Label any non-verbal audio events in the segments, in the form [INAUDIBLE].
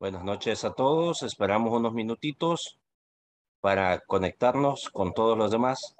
Buenas noches a todos. Esperamos unos minutitos para conectarnos con todos los demás.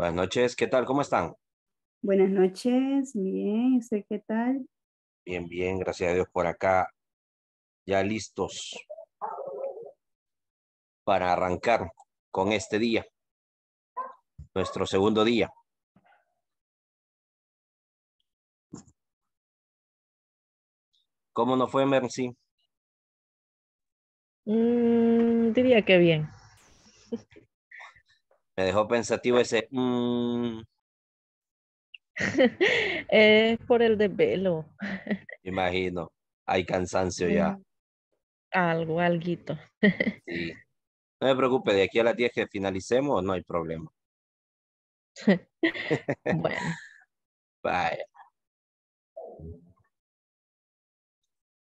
Buenas noches, ¿qué tal? ¿Cómo están? Buenas noches, bien, sé qué tal? Bien, bien, gracias a Dios por acá. Ya listos para arrancar con este día, nuestro segundo día. ¿Cómo nos fue, Mercy? Mm, diría que bien. Me dejó pensativo ah. ese. Mm. [LAUGHS] es por el desvelo. [LAUGHS] Imagino. Hay cansancio ya. Mm, algo, alguito. [LAUGHS] No me preocupe, de aquí a las 10 que finalicemos no hay problema. bueno.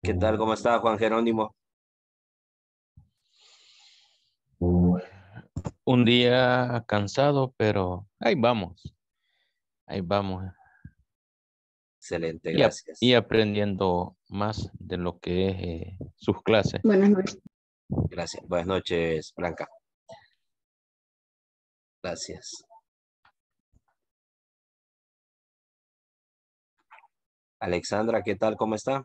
¿Qué tal? ¿Cómo está Juan Jerónimo? un día cansado, pero ahí vamos. Ahí vamos. Excelente, gracias. Y, aprendiendo más de lo que es eh, sus clases. Buenas noches. Gracias. Buenas noches, Blanca. Gracias. Alexandra, ¿qué tal? ¿Cómo está?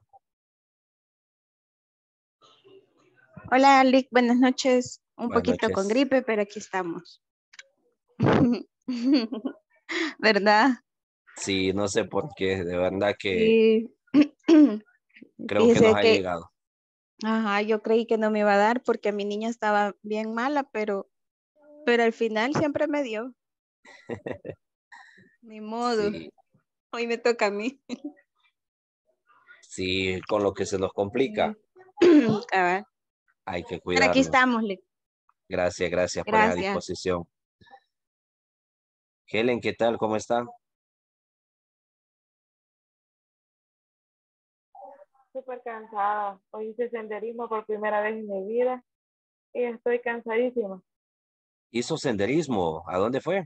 Hola, Alec, Buenas noches. Un poquito con gripe, pero aquí estamos. [LAUGHS] ¿Verdad? Sí, no sé por qué, de verdad que [CLEARS THROAT] creo que nos ha llegado. Ajá, yo creí que no me iba a dar porque mi niña estaba bien mala, pero, pero al final siempre me dio. [LAUGHS] Ni modo. Hoy me toca a mí. sí, con lo que se nos complica. [CLEARS THROAT] a ver. Hay que cuidar. Pero aquí estamos, Gracias, gracias, por la disposición. Helen, ¿qué tal? ¿Cómo está? Súper cansada. Hoy hice senderismo por primera vez en mi vida y estoy cansadísima. ¿Hizo senderismo? ¿A dónde fue?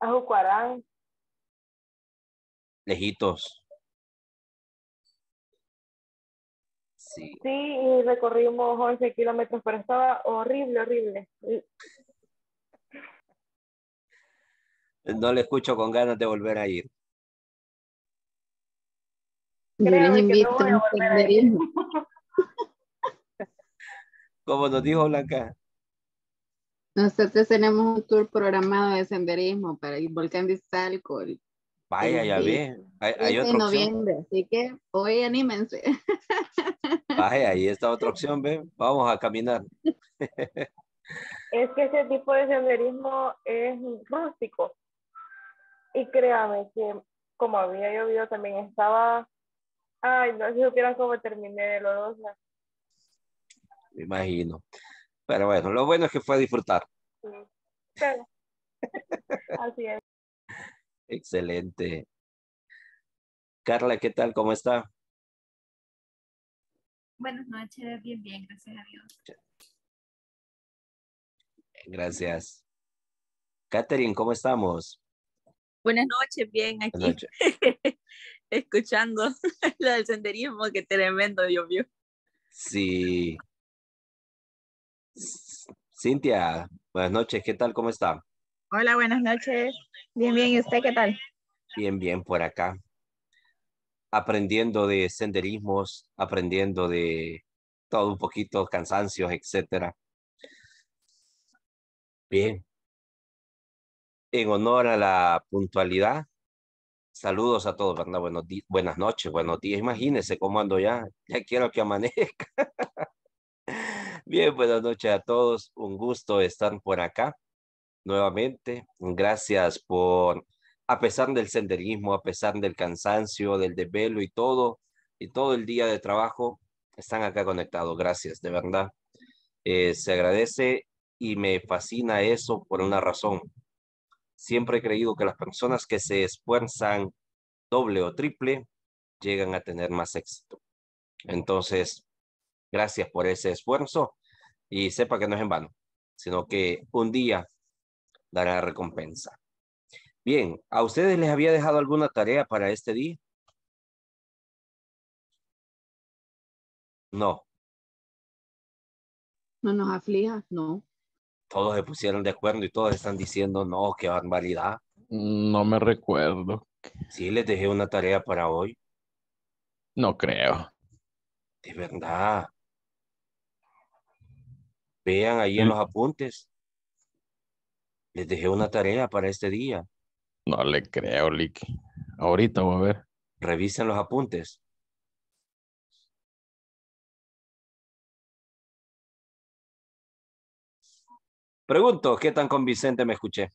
A Jucuarán. Lejitos. Sí. y recorrimos 11 kilómetros, pero estaba horrible, horrible. No le escucho con ganas de volver a ir. invito a [LAUGHS] Como nos dijo Blanca. Nosotros tenemos un tour programado de senderismo para el volcán de Vaya, eh, ya ve. Hay, otra en noviembre, así que hoy anímense. [LAUGHS] Vaya, ahí está otra opción, ve. Vamos a caminar. Es que ese tipo de senderismo es rústico. Y créame que como había llovido también estaba... Ay, no sé si supieran cómo terminé de lodosa. Me imagino. Pero bueno, lo bueno es que fue a disfrutar. Sí. [LAUGHS] así es. Excelente. Carla, ¿qué tal? ¿Cómo está? Buenas noches, bien, bien, gracias a Dios. Gracias. Catherine, ¿cómo estamos? Buenas noches, bien, aquí [LAUGHS] escuchando [LAUGHS] lo del senderismo, que tremendo, Dios mío. Sí. Cintia, buenas noches, ¿qué tal? ¿Cómo está? Hola, buenas noches. Bien, bien, ¿y usted qué tal? Bien, bien, por acá. Aprendiendo de senderismos, aprendiendo de todo un poquito, cansancios, etcétera. Bien. En honor a la puntualidad, saludos a todos, ¿verdad? buenas noches, buenos días. Imagínense cómo ando ya. Ya quiero que amanezca. [LAUGHS] Bien, buenas noches a todos. Un gusto estar por acá nuevamente. Gracias por, a pesar del senderismo, a pesar del cansancio, del desvelo y todo, y todo el día de trabajo, están acá conectados. Gracias, de verdad. Eh, se agradece y me fascina eso por una razón. Siempre he creído que las personas que se esfuerzan doble o triple llegan a tener más éxito. Entonces, gracias por ese esfuerzo y sepa que no es en vano, sino que un día dará recompensa. Bien, ¿a ustedes les había dejado alguna tarea para este día? No. No nos aflija, no. Todos se pusieron de acuerdo y todos están diciendo, no, qué barbaridad. No me recuerdo. Sí, les dejé una tarea para hoy. No creo. De verdad. Vean ahí en mm. los apuntes. Les dejé una tarea para este día. No le creo, Lick. Ahorita voy a ver. Revisen los apuntes. Pregunto, ¿qué tan convincente me escuché?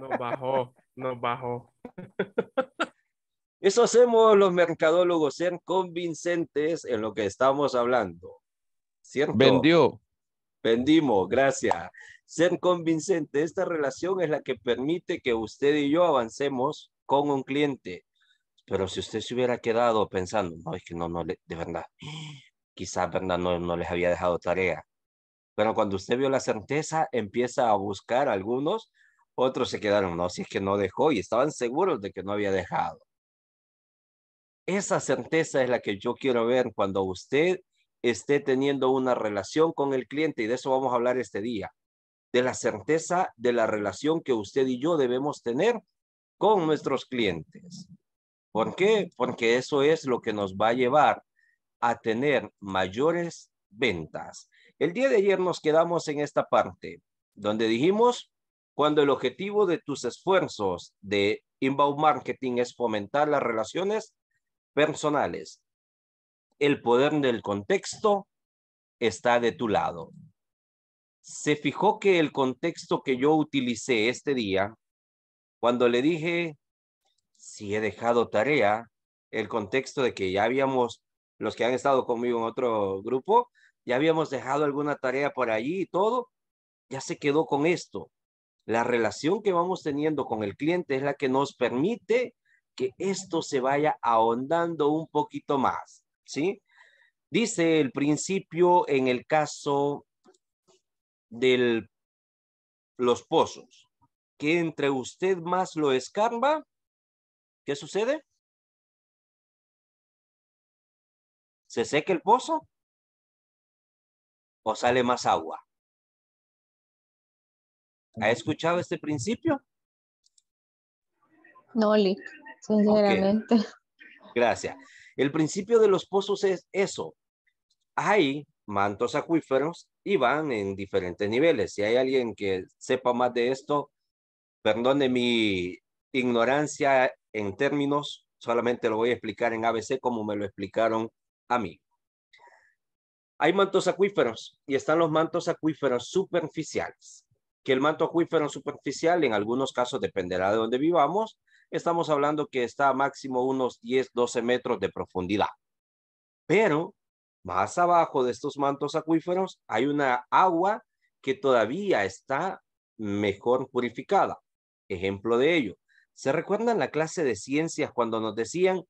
Nos bajó, nos bajó. [LAUGHS] Eso hacemos los mercadólogos, ser convincentes en lo que estamos hablando. ¿Cierto? Vendió. Vendimos, gracias. Ser convincente, esta relación es la que permite que usted y yo avancemos con un cliente. Pero si usted se hubiera quedado pensando, no, es que no, no, de verdad, quizás, verdad, no, les había dejado tarea. Pero cuando usted vio la certeza, empieza a buscar algunos, otros se quedaron, no, si es que no dejó y estaban seguros de que no había dejado. Esa certeza es la que yo quiero ver cuando usted esté teniendo una relación con el cliente y de eso vamos a hablar este día, de la certeza de la relación que usted y yo debemos tener con nuestros clientes. ¿Por qué? Porque eso es lo que nos va a llevar a tener mayores ventas. El día de ayer nos quedamos en esta parte donde dijimos, cuando el objetivo de tus esfuerzos de inbound marketing es fomentar las relaciones personales, el poder del contexto está de tu lado. Se fijó que el contexto que yo utilicé este día, cuando le dije, si he dejado tarea, el contexto de que ya habíamos, los que han estado conmigo en otro grupo, ya habíamos dejado alguna tarea por allí y todo, ya se quedó con esto. La relación que vamos teniendo con el cliente es la que nos permite que esto se vaya ahondando un poquito más. ¿sí? Dice el principio en el caso de los pozos, que entre usted más lo escarba, ¿qué sucede? ¿Se seca el pozo? ¿O sale más agua? ¿Ha escuchado este principio? No, Lick, sinceramente. Gracias. El principio de los pozos es eso. Hay mantos acuíferos y van en diferentes niveles. Si hay alguien que sepa más de esto, perdone mi ignorancia en términos, solamente lo voy a explicar en ABC como me lo explicaron a mí. Hay mantos acuíferos y están los mantos acuíferos superficiales, que el manto acuífero superficial en algunos casos dependerá de donde vivamos, estamos hablando que está a máximo unos 10, 12 metros de profundidad. Pero más abajo de estos mantos acuíferos hay una agua que todavía está mejor purificada. Ejemplo de ello. ¿Se recuerdan la clase de ciencias cuando nos decían,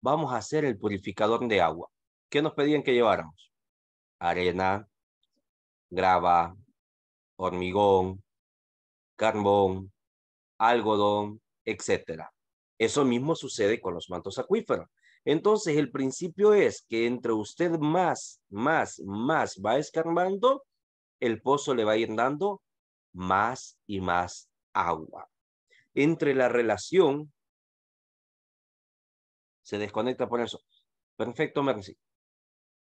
vamos a hacer el purificador de agua? ¿Qué nos pedían que lleváramos? Arena, grava, hormigón, carbón, algodón, etcétera, Eso mismo sucede con los mantos acuíferos. Entonces, el principio es que entre usted más, más, más va escarbando, el pozo le va a ir dando más y más agua. Entre la relación, se desconecta por eso. Perfecto, Mercy.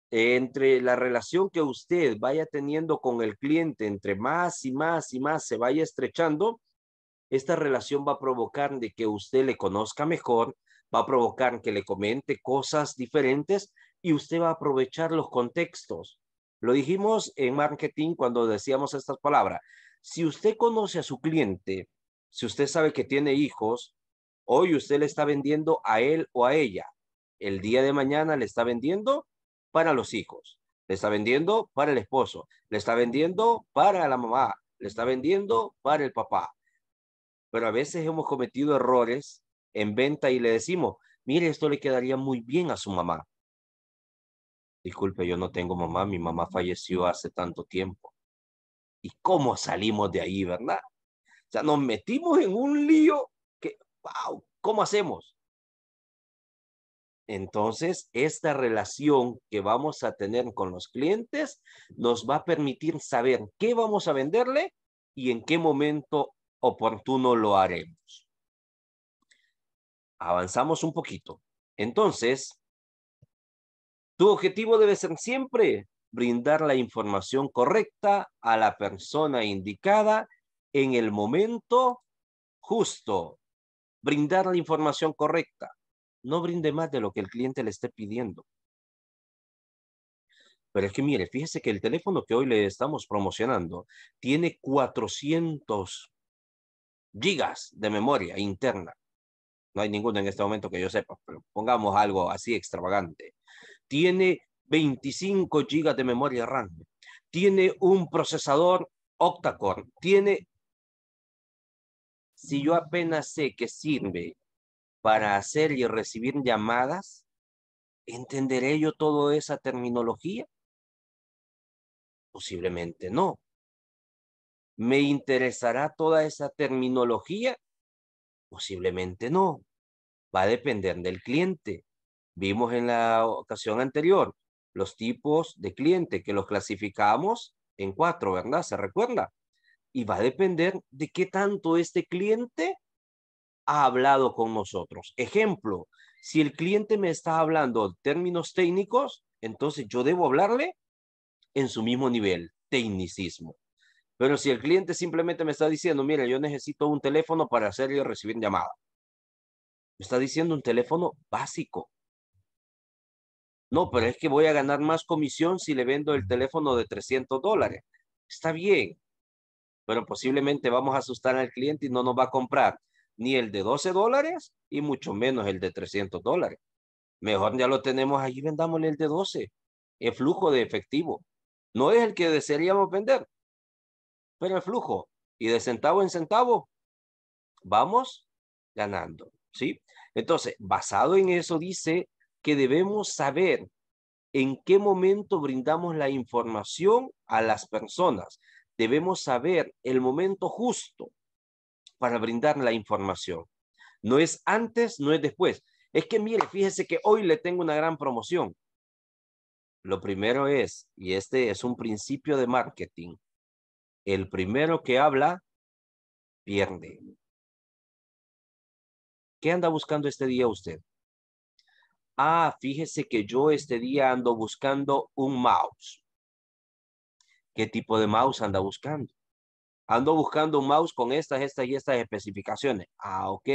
Entre la relación que usted vaya teniendo con el cliente, entre más y más y más se vaya estrechando, esta relación va a provocar de que usted le conozca mejor, va a provocar que le comente cosas diferentes y usted va a aprovechar los contextos. Lo dijimos en marketing cuando decíamos estas palabras. Si usted conoce a su cliente, si usted sabe que tiene hijos, hoy usted le está vendiendo a él o a ella. El día de mañana le está vendiendo para los hijos, le está vendiendo para el esposo, le está vendiendo para la mamá, le está vendiendo para el papá pero a veces hemos cometido errores en venta y le decimos, mire, esto le quedaría muy bien a su mamá. Disculpe, yo no tengo mamá, mi mamá falleció hace tanto tiempo. ¿Y cómo salimos de ahí, verdad? O sea, nos metimos en un lío que, wow, ¿cómo hacemos? Entonces, esta relación que vamos a tener con los clientes nos va a permitir saber qué vamos a venderle y en qué momento oportuno lo haremos. Avanzamos un poquito. Entonces, tu objetivo debe ser siempre brindar la información correcta a la persona indicada en el momento justo. Brindar la información correcta. No brinde más de lo que el cliente le esté pidiendo. Pero es que mire, fíjese que el teléfono que hoy le estamos promocionando tiene 400 gigas de memoria interna. No hay ninguno en este momento que yo sepa, pero pongamos algo así extravagante. Tiene 25 gigas de memoria RAM. Tiene un procesador octa Tiene... Si yo apenas sé que sirve para hacer y recibir llamadas, ¿entenderé yo toda esa terminología? Posiblemente no. ¿Me interesará toda esa terminología? Posiblemente no. Va a depender del cliente. Vimos en la ocasión anterior los tipos de cliente que los clasificamos en cuatro, ¿verdad? ¿Se recuerda? Y va a depender de qué tanto este cliente ha hablado con nosotros. Ejemplo, si el cliente me está hablando términos técnicos, entonces yo debo hablarle en su mismo nivel, tecnicismo. Pero si el cliente simplemente me está diciendo, mira, yo necesito un teléfono para hacer y recibir llamadas. Me está diciendo un teléfono básico. No, pero es que voy a ganar más comisión si le vendo el teléfono de 300 dólares. Está bien, pero posiblemente vamos a asustar al cliente y no nos va a comprar ni el de 12 dólares y mucho menos el de 300 dólares. Mejor ya lo tenemos allí, vendámosle el de 12. El flujo de efectivo. No es el que desearíamos vender, pero el flujo. Y de centavo en centavo vamos ganando, ¿sí? Entonces, basado en eso dice que debemos saber en qué momento brindamos la información a las personas. Debemos saber el momento justo para brindar la información. No es antes, no es después. Es que mire, fíjese que hoy le tengo una gran promoción. Lo primero es, y este es un principio de marketing, el primero que habla pierde. ¿Qué anda buscando este día usted? Ah, fíjese que yo este día ando buscando un mouse. ¿Qué tipo de mouse anda buscando? Ando buscando un mouse con estas, estas y estas especificaciones. Ah, ok.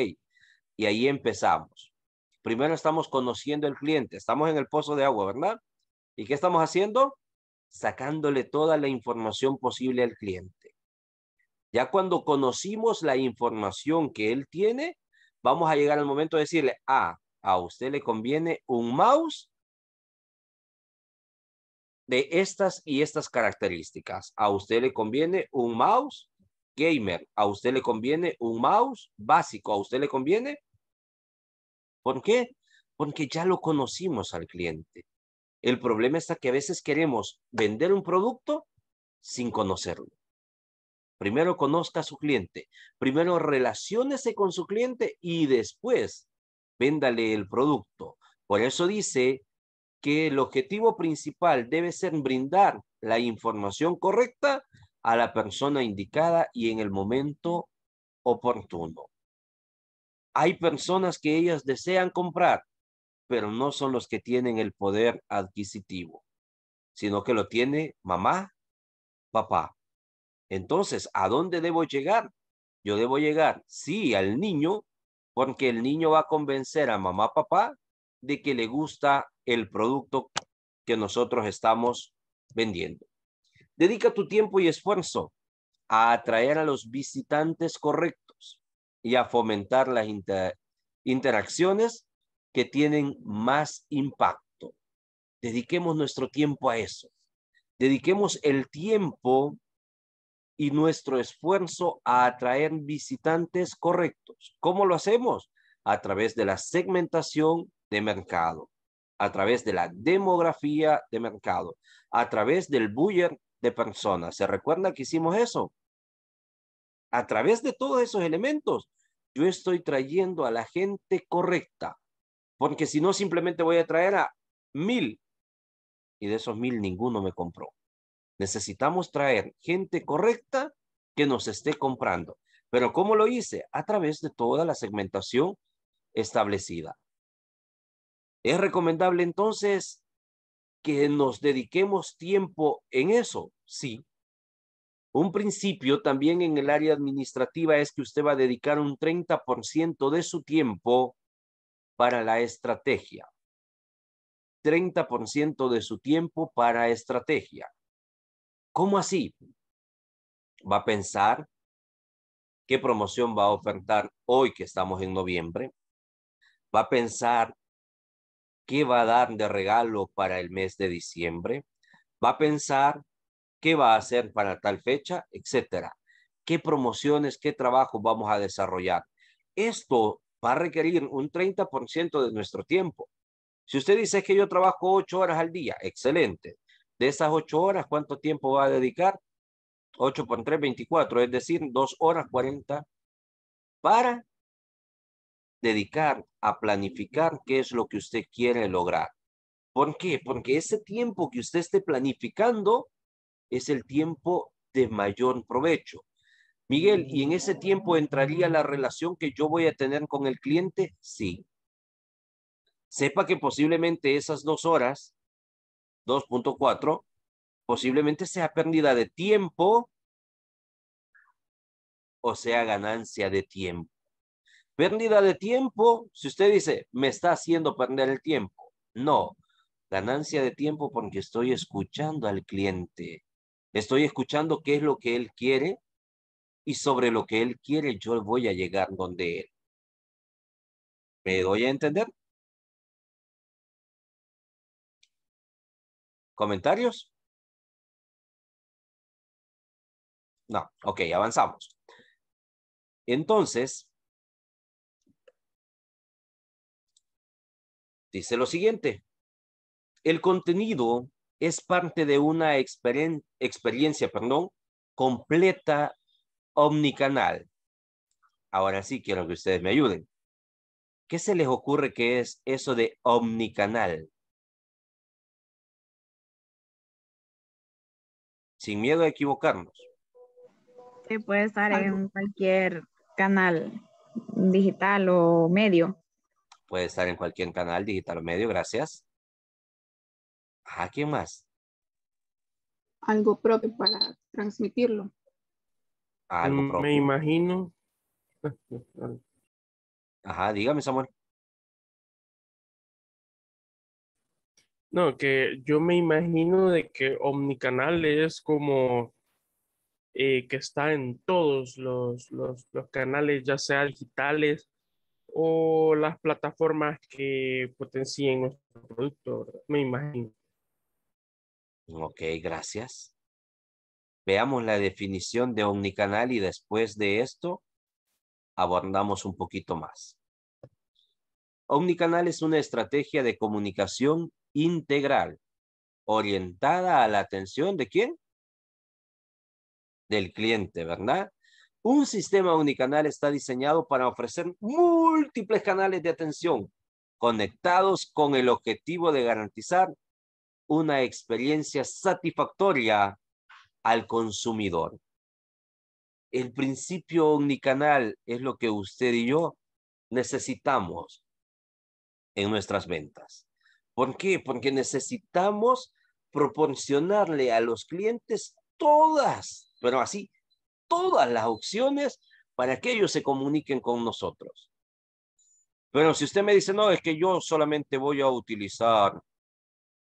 Y ahí empezamos. Primero estamos conociendo el cliente. Estamos en el pozo de agua, ¿verdad? ¿Y qué estamos haciendo? sacándole toda la información posible al cliente. Ya cuando conocimos la información que él tiene, vamos a llegar al momento de decirle, ah, a usted le conviene un mouse de estas y estas características. A usted le conviene un mouse gamer. A usted le conviene un mouse básico. A usted le conviene. ¿Por qué? Porque ya lo conocimos al cliente. El problema está que a veces queremos vender un producto sin conocerlo. Primero conozca a su cliente, primero relaciónese con su cliente y después véndale el producto. Por eso dice que el objetivo principal debe ser brindar la información correcta a la persona indicada y en el momento oportuno. Hay personas que ellas desean comprar, pero no son los que tienen el poder adquisitivo, sino que lo tiene mamá, papá. Entonces, ¿a dónde debo llegar? Yo debo llegar, sí, al niño, porque el niño va a convencer a mamá, papá de que le gusta el producto que nosotros estamos vendiendo. Dedica tu tiempo y esfuerzo a atraer a los visitantes correctos y a fomentar las interacciones que tienen más impacto. Dediquemos nuestro tiempo a eso. Dediquemos el tiempo y nuestro esfuerzo a atraer visitantes correctos. ¿Cómo lo hacemos? A través de la segmentación de mercado, a través de la demografía de mercado, a través del buyer de personas. ¿Se recuerda que hicimos eso? A través de todos esos elementos, yo estoy trayendo a la gente correcta, porque si no, simplemente voy a traer a mil. Y de esos mil ninguno me compró. Necesitamos traer gente correcta que nos esté comprando. Pero ¿cómo lo hice? A través de toda la segmentación establecida. Es recomendable entonces que nos dediquemos tiempo en eso. Sí. Un principio también en el área administrativa es que usted va a dedicar un 30% de su tiempo para la estrategia. 30% de su tiempo para estrategia. ¿Cómo así? Va a pensar qué promoción va a ofertar hoy que estamos en noviembre. Va a pensar qué va a dar de regalo para el mes de diciembre. Va a pensar qué va a hacer para tal fecha, etcétera. ¿Qué promociones, qué trabajo vamos a desarrollar? Esto va a requerir un 30% de nuestro tiempo. Si usted dice que yo trabajo ocho horas al día, excelente. De esas ocho horas, ¿cuánto tiempo va a dedicar? 8 por 3, 24, es decir, 2 horas 40 para dedicar a planificar qué es lo que usted quiere lograr. ¿Por qué? Porque ese tiempo que usted esté planificando es el tiempo de mayor provecho. Miguel, ¿y en ese tiempo entraría la relación que yo voy a tener con el cliente? Sí. Sepa que posiblemente esas dos horas, 2.4, posiblemente sea pérdida de tiempo o sea ganancia de tiempo. Pérdida de tiempo, si usted dice, me está haciendo perder el tiempo. No, ganancia de tiempo porque estoy escuchando al cliente. Estoy escuchando qué es lo que él quiere, y sobre lo que Él quiere yo voy a llegar donde Él. ¿Me doy a entender? ¿Comentarios? No, ok, avanzamos. Entonces, dice lo siguiente. El contenido es parte de una experiencia perdón, completa omnicanal. Ahora sí quiero que ustedes me ayuden. ¿Qué se les ocurre que es eso de omnicanal? Sin miedo a equivocarnos. puede estar en cualquier canal digital o medio. Puede estar en cualquier canal digital o medio, gracias. ¿A ah, ¿quién más? Algo propio para transmitirlo. Mm, me imagino. Ajá, dígame, Samuel. No, que yo me imagino de que omnicanal es como eh, que está en todos los, los, canales, ya sea digitales o las plataformas que potencien nuestro producto, me imagino. Ok, gracias. Veamos la definición de omnicanal y después de esto abordamos un poquito más. Omnicanal es una estrategia de comunicación integral orientada a la atención de quién? Del cliente, ¿verdad? Un sistema omnicanal está diseñado para ofrecer múltiples canales de atención conectados con el objetivo de garantizar una experiencia satisfactoria al consumidor. El principio omnicanal es lo que usted y yo necesitamos en nuestras ventas. ¿Por qué? Porque necesitamos proporcionarle a los clientes todas, pero así, todas las opciones para que ellos se comuniquen con nosotros. Pero si usted me dice, no, es que yo solamente voy a utilizar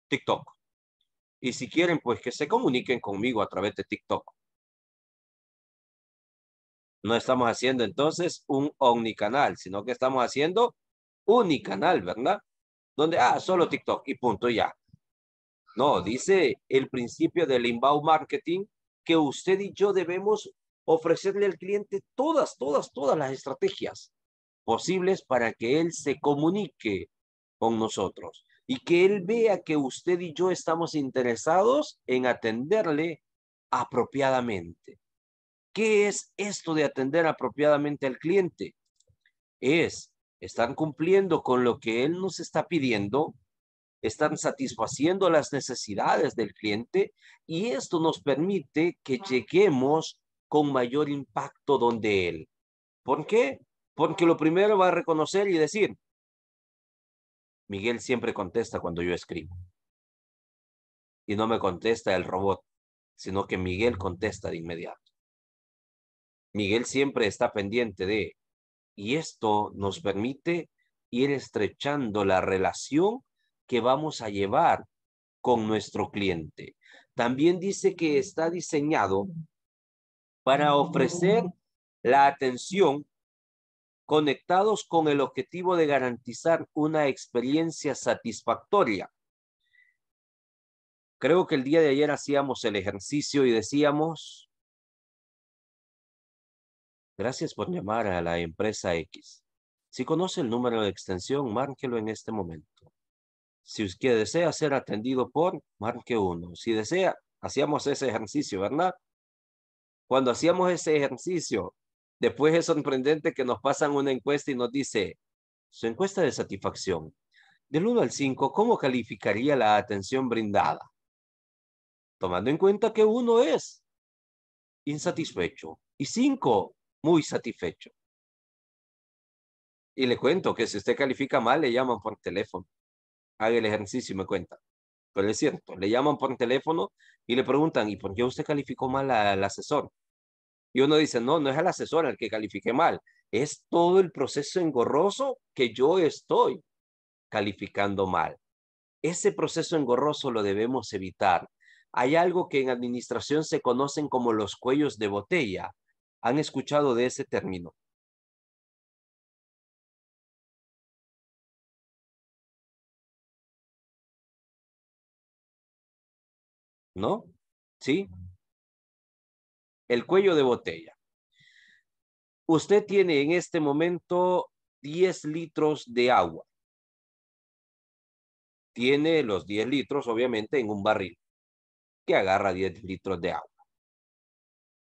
TikTok y si quieren, pues que se comuniquen conmigo a través de TikTok. No estamos haciendo entonces un omnicanal, sino que estamos haciendo unicanal, ¿verdad? Donde, ah, solo TikTok y punto ya. No, dice el principio del inbound marketing que usted y yo debemos ofrecerle al cliente todas, todas, todas las estrategias posibles para que él se comunique con nosotros y que Él vea que usted y yo estamos interesados en atenderle apropiadamente. ¿Qué es esto de atender apropiadamente al cliente? Es, están cumpliendo con lo que Él nos está pidiendo, están satisfaciendo las necesidades del cliente y esto nos permite que lleguemos con mayor impacto donde Él. ¿Por qué? Porque lo primero va a reconocer y decir, Miguel siempre contesta cuando yo escribo. Y no me contesta el robot, sino que Miguel contesta de inmediato. Miguel siempre está pendiente de, y esto nos permite ir estrechando la relación que vamos a llevar con nuestro cliente. También dice que está diseñado para ofrecer la atención conectados con el objetivo de garantizar una experiencia satisfactoria. Creo que el día de ayer hacíamos el ejercicio y decíamos, gracias por llamar a la empresa X. Si conoce el número de extensión, márquelo en este momento. Si usted desea ser atendido por, marque uno. Si desea, hacíamos ese ejercicio, ¿verdad? Cuando hacíamos ese ejercicio, Después es sorprendente que nos pasan una encuesta y nos dice, su encuesta de satisfacción, del 1 al 5, ¿cómo calificaría la atención brindada? Tomando en cuenta que uno es insatisfecho y 5, muy satisfecho. Y le cuento que si usted califica mal, le llaman por teléfono. Haga el ejercicio y me cuenta. Pero es cierto, le llaman por teléfono y le preguntan, ¿y por qué usted calificó mal al asesor? Y uno dice, no, no es el asesor el que califique mal, es todo el proceso engorroso que yo estoy calificando mal. Ese proceso engorroso lo debemos evitar. Hay algo que en administración se conocen como los cuellos de botella. ¿Han escuchado de ese término? ¿No? ¿Sí? el cuello de botella. Usted tiene en este momento 10 litros de agua. Tiene los 10 litros, obviamente, en un barril que agarra 10 litros de agua.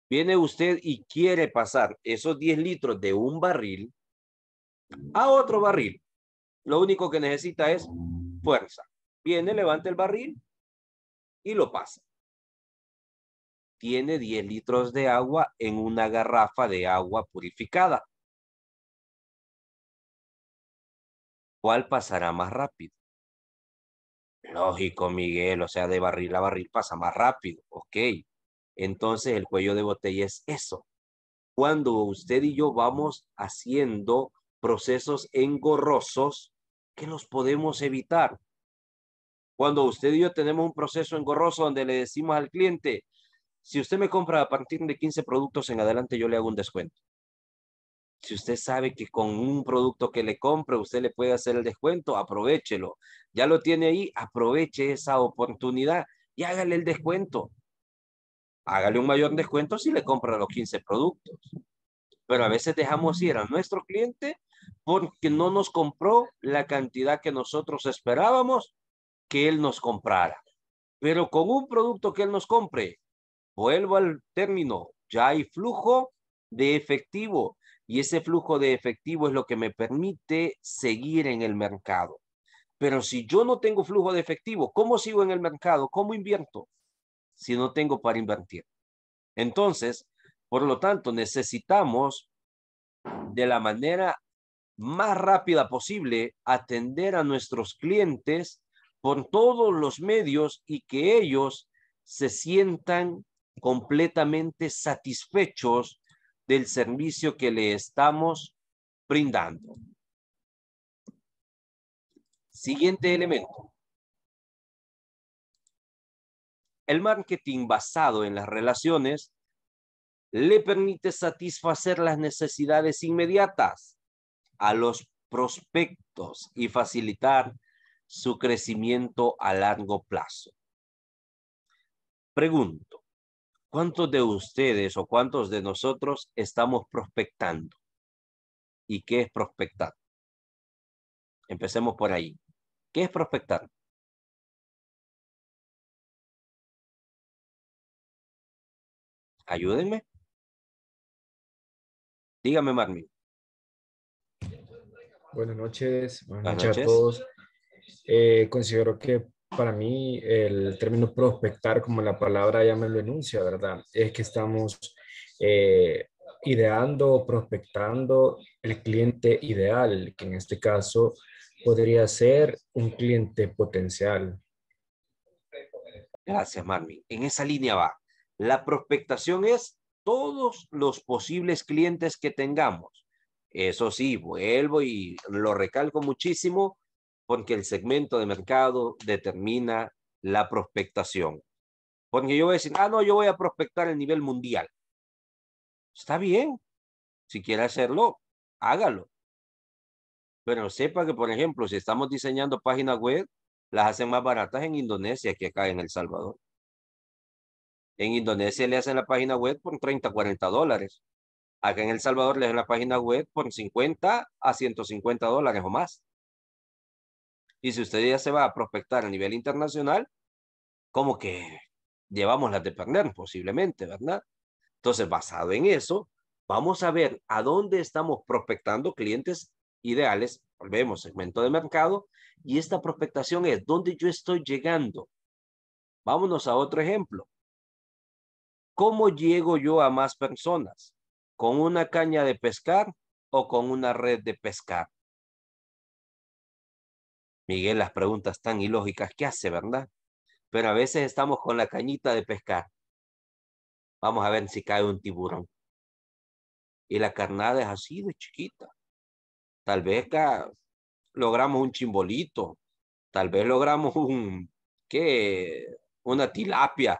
Viene usted y quiere pasar esos 10 litros de un barril a otro barril. Lo único que necesita es fuerza. Viene, levanta el barril y lo pasa tiene 10 litros de agua en una garrafa de agua purificada. ¿Cuál pasará más rápido? Lógico, Miguel, o sea, de barril a barril pasa más rápido, ok. Entonces el cuello de botella es eso. Cuando usted y yo vamos haciendo procesos engorrosos que los podemos evitar. Cuando usted y yo tenemos un proceso engorroso donde le decimos al cliente, si usted me compra a partir de 15 productos en adelante, yo le hago un descuento. Si usted sabe que con un producto que le compre, usted le puede hacer el descuento, aprovechelo. Ya lo tiene ahí, aproveche esa oportunidad y hágale el descuento. Hágale un mayor descuento si le compra los 15 productos. Pero a veces dejamos ir a nuestro cliente porque no nos compró la cantidad que nosotros esperábamos que él nos comprara. Pero con un producto que él nos compre, Vuelvo al término, ya hay flujo de efectivo y ese flujo de efectivo es lo que me permite seguir en el mercado. Pero si yo no tengo flujo de efectivo, ¿cómo sigo en el mercado? ¿Cómo invierto? Si no tengo para invertir. Entonces, por lo tanto, necesitamos de la manera más rápida posible atender a nuestros clientes por todos los medios y que ellos se sientan completamente satisfechos del servicio que le estamos brindando. Siguiente elemento. El marketing basado en las relaciones le permite satisfacer las necesidades inmediatas a los prospectos y facilitar su crecimiento a largo plazo. Pregunto, ¿Cuántos de ustedes o cuántos de nosotros estamos prospectando? ¿Y qué es prospectar? Empecemos por ahí. ¿Qué es prospectar? Ayúdenme. Dígame, Marmi. Buenas noches. Buenas, noches, a todos. Eh, considero que para mí el término prospectar, como la palabra ya me lo enuncia, ¿verdad? Es que estamos eh, ideando, prospectando el cliente ideal, que en este caso podría ser un cliente potencial. Gracias, Marmi, En esa línea va. La prospectación es todos los posibles clientes que tengamos. Eso sí, vuelvo y lo recalco muchísimo, porque el segmento de mercado determina la prospectación. Porque yo voy a decir, ah, no, yo voy a prospectar el nivel mundial. Está bien. Si quiere hacerlo, hágalo. Pero sepa que, por ejemplo, si estamos diseñando páginas web, las hacen más baratas en Indonesia que acá en El Salvador. En Indonesia le hacen la página web por 30, 40 dólares. Acá en El Salvador le hacen la página web por 50 a 150 dólares o más. Y si usted ya se va a prospectar a nivel internacional, como que llevamos las de perder posiblemente, ¿verdad? Entonces, basado en eso, vamos a ver a dónde estamos prospectando clientes ideales, volvemos, segmento de mercado, y esta prospectación es dónde yo estoy llegando. Vámonos a otro ejemplo. ¿Cómo llego yo a más personas? ¿Con una caña de pescar o con una red de pescar? Miguel, las preguntas tan ilógicas que hace, ¿verdad? Pero a veces estamos con la cañita de pescar. Vamos a ver si cae un tiburón. Y la carnada es así de chiquita. Tal vez logramos un chimbolito, tal vez logramos un, ¿qué? Una tilapia,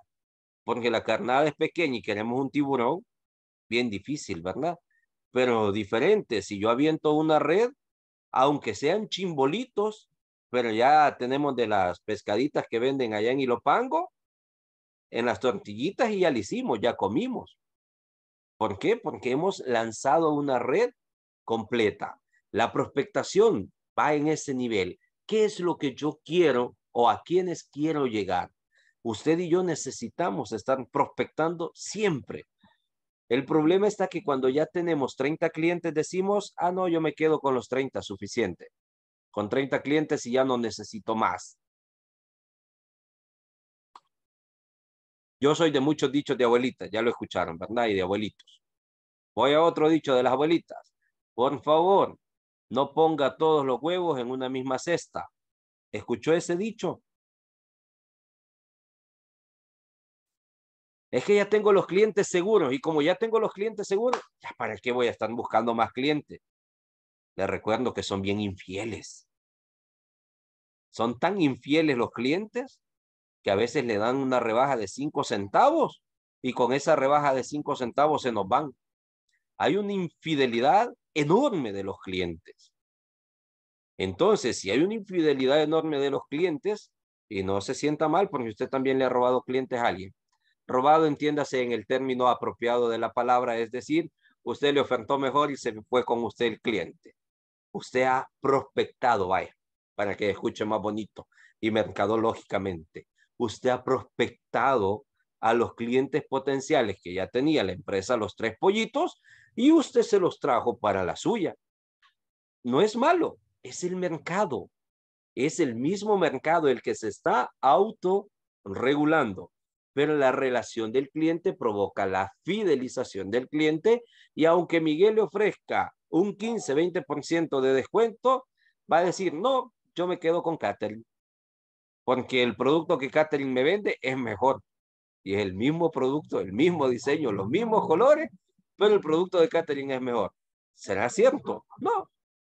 porque la carnada es pequeña y queremos un tiburón, bien difícil, ¿verdad? Pero diferente, si yo aviento una red, aunque sean chimbolitos, pero ya tenemos de las pescaditas que venden allá en Ilopango, en las tortillitas y ya le hicimos, ya comimos. ¿Por qué? Porque hemos lanzado una red completa. La prospectación va en ese nivel. ¿Qué es lo que yo quiero o a quiénes quiero llegar? Usted y yo necesitamos estar prospectando siempre. El problema está que cuando ya tenemos 30 clientes decimos, ah, no, yo me quedo con los 30, suficiente con 30 clientes y ya no necesito más. Yo soy de muchos dichos de abuelitas, ya lo escucharon, ¿verdad? Y de abuelitos. Voy a otro dicho de las abuelitas. Por favor, no ponga todos los huevos en una misma cesta. ¿Escuchó ese dicho? Es que ya tengo los clientes seguros y como ya tengo los clientes seguros, ¿ya ¿para qué voy a estar buscando más clientes? Les recuerdo que son bien infieles. Son tan infieles los clientes que a veces le dan una rebaja de cinco centavos y con esa rebaja de cinco centavos se nos van. Hay una infidelidad enorme de los clientes. Entonces, si hay una infidelidad enorme de los clientes, y no se sienta mal porque usted también le ha robado clientes a alguien. Robado, entiéndase en el término apropiado de la palabra, es decir, usted le ofertó mejor y se fue con usted el cliente. Usted ha prospectado, vaya para que escuche más bonito y mercadológicamente. Usted ha prospectado a los clientes potenciales que ya tenía la empresa Los Tres Pollitos y usted se los trajo para la suya. No es malo, es el mercado. Es el mismo mercado el que se está autorregulando, pero la relación del cliente provoca la fidelización del cliente y aunque Miguel le ofrezca un 15, 20% de descuento, va a decir, no, yo me quedo con Catering, porque el producto que Catering me vende es mejor. Y es el mismo producto, el mismo diseño, los mismos colores, pero el producto de Catering es mejor. ¿Será cierto? No.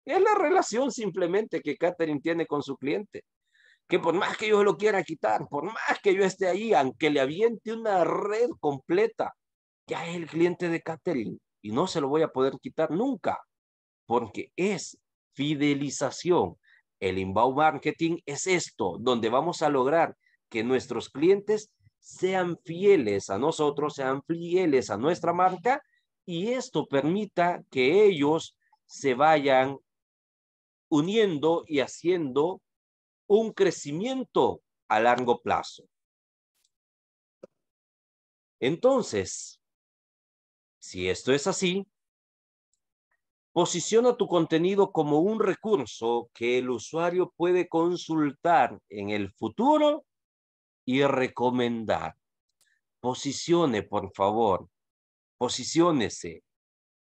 Es la relación simplemente que Catering tiene con su cliente. Que por más que yo lo quiera quitar, por más que yo esté ahí, aunque le aviente una red completa, ya es el cliente de Catering y no se lo voy a poder quitar nunca, porque es fidelización. El inbound marketing es esto, donde vamos a lograr que nuestros clientes sean fieles a nosotros, sean fieles a nuestra marca y esto permita que ellos se vayan uniendo y haciendo un crecimiento a largo plazo. Entonces, si esto es así, Posiciona tu contenido como un recurso que el usuario puede consultar en el futuro y recomendar. Posicione, por favor, posiciónese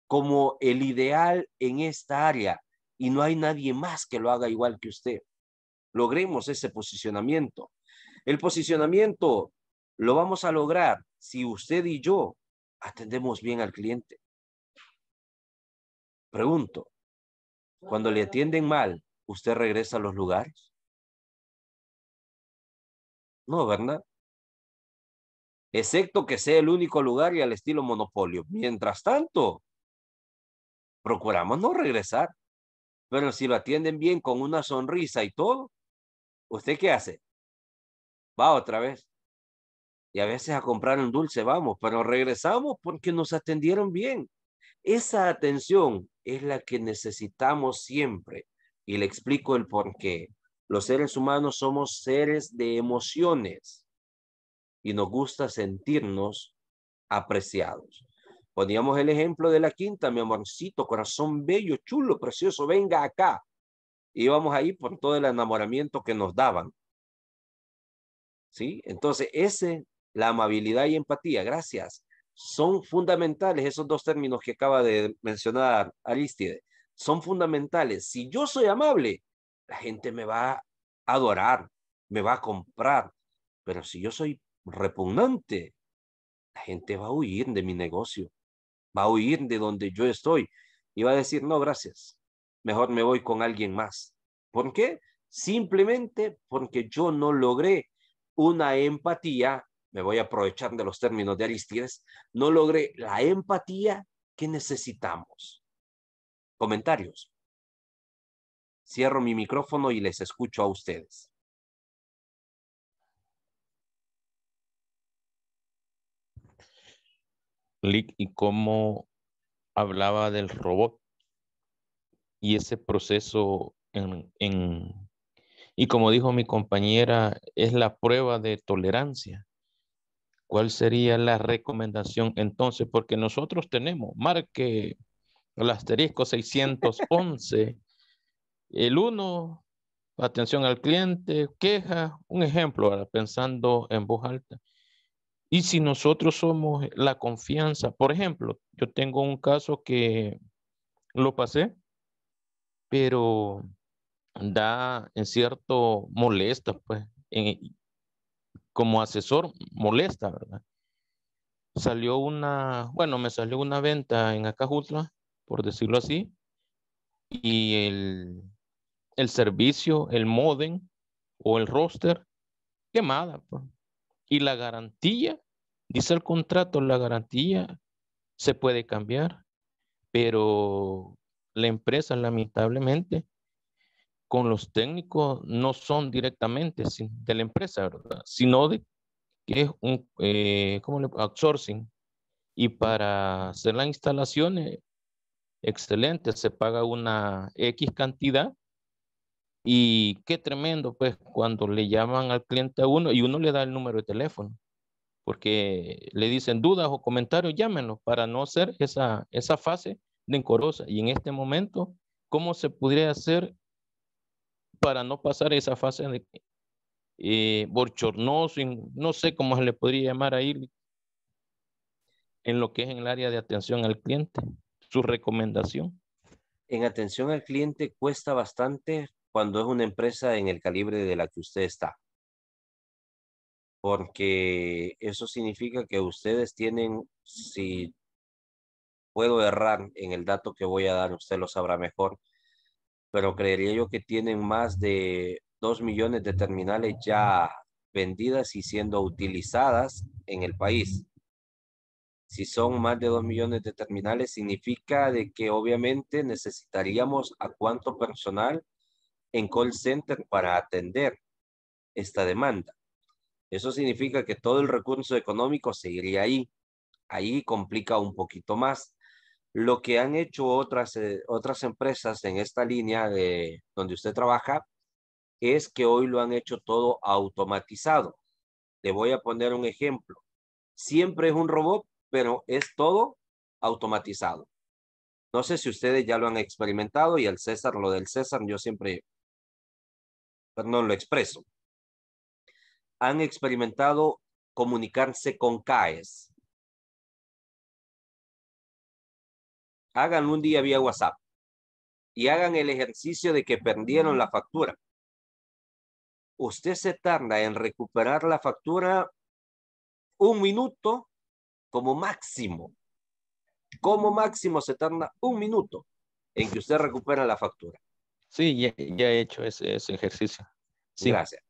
como el ideal en esta área y no hay nadie más que lo haga igual que usted. Logremos ese posicionamiento. El posicionamiento lo vamos a lograr si usted y yo atendemos bien al cliente Pregunto, cuando le atienden mal, ¿usted regresa a los lugares? No, ¿verdad? Excepto que sea el único lugar y al estilo monopolio. Mientras tanto, procuramos no regresar. Pero si lo atienden bien con una sonrisa y todo, ¿usted qué hace? Va otra vez. Y a veces a comprar un dulce vamos, pero regresamos porque nos atendieron bien. Esa atención es la que necesitamos siempre y le explico el por qué. Los seres humanos somos seres de emociones y nos gusta sentirnos apreciados. Poníamos el ejemplo de la quinta, mi amorcito, corazón bello, chulo, precioso, venga acá. Íbamos ahí por todo el enamoramiento que nos daban. ¿Sí? Entonces, ese, la amabilidad y empatía, gracias, son fundamentales, esos dos términos que acaba de mencionar Aristide, son fundamentales. Si yo soy amable, la gente me va a adorar, me va a comprar, pero si yo soy repugnante, la gente va a huir de mi negocio, va a huir de donde yo estoy y va a decir, no, gracias, mejor me voy con alguien más. ¿Por qué? Simplemente porque yo no logré una empatía me voy a aprovechar de los términos de Aristides, no logré la empatía que necesitamos. Comentarios. Cierro mi micrófono y les escucho a ustedes. y cómo hablaba del robot y ese proceso en, y como dijo mi compañera, es la prueba de tolerancia. ¿Cuál sería la recomendación entonces? Porque nosotros tenemos, marque el asterisco 611, [LAUGHS] el 1, atención al cliente, queja, un ejemplo, ahora pensando en voz alta. Y si nosotros somos la confianza, por ejemplo, yo tengo un caso que lo pasé, pero da en cierto molesta, pues, en, como asesor molesta, ¿verdad? Salió una, bueno, me salió una venta en Acajutla, por decirlo así, y el, servicio, el modem o el roster, quemada. Pues. Y la garantía, dice el contrato, la garantía se puede cambiar, pero la empresa lamentablemente con los técnicos no son directamente de la empresa, ¿verdad? Sino de que es un eh, ¿cómo le, outsourcing. Y para hacer las instalaciones, excelente, se paga una X cantidad. Y qué tremendo, pues, cuando le llaman al cliente a uno y uno le da el número de teléfono, porque le dicen dudas o comentarios, llámenlo para no hacer esa, esa fase de encorosa. Y en este momento, ¿cómo se podría hacer para no pasar esa fase de eh, borchornoso, no sé cómo se le podría llamar ahí, en lo que es en el área de atención al cliente, su recomendación. En atención al cliente cuesta bastante cuando es una empresa en el calibre de la que usted está porque eso significa que ustedes tienen, si puedo errar en el dato que voy a dar, usted lo sabrá mejor, pero creería yo que tienen más de 2 millones de terminales ya vendidas y siendo utilizadas en el país. Si son más de 2 millones de terminales, significa de que obviamente necesitaríamos a cuánto personal en call center para atender esta demanda. Eso significa que todo el recurso económico seguiría ahí. Ahí complica un poquito más. Lo que han hecho otras, eh, otras empresas en esta línea de donde usted trabaja es que hoy lo han hecho todo automatizado. Le voy a poner un ejemplo. Siempre es un robot, pero es todo automatizado. No sé si ustedes ya lo han experimentado y el César, lo del César, yo siempre, perdón, lo expreso. Han experimentado comunicarse con CAES. hagan un día vía WhatsApp y hagan el ejercicio de que perdieron la factura. Usted se tarda en recuperar la factura un minuto como máximo. Como máximo se tarda un minuto en que usted recupera la factura. Sí, ya, he hecho ese, ese ejercicio. Sí. Gracias.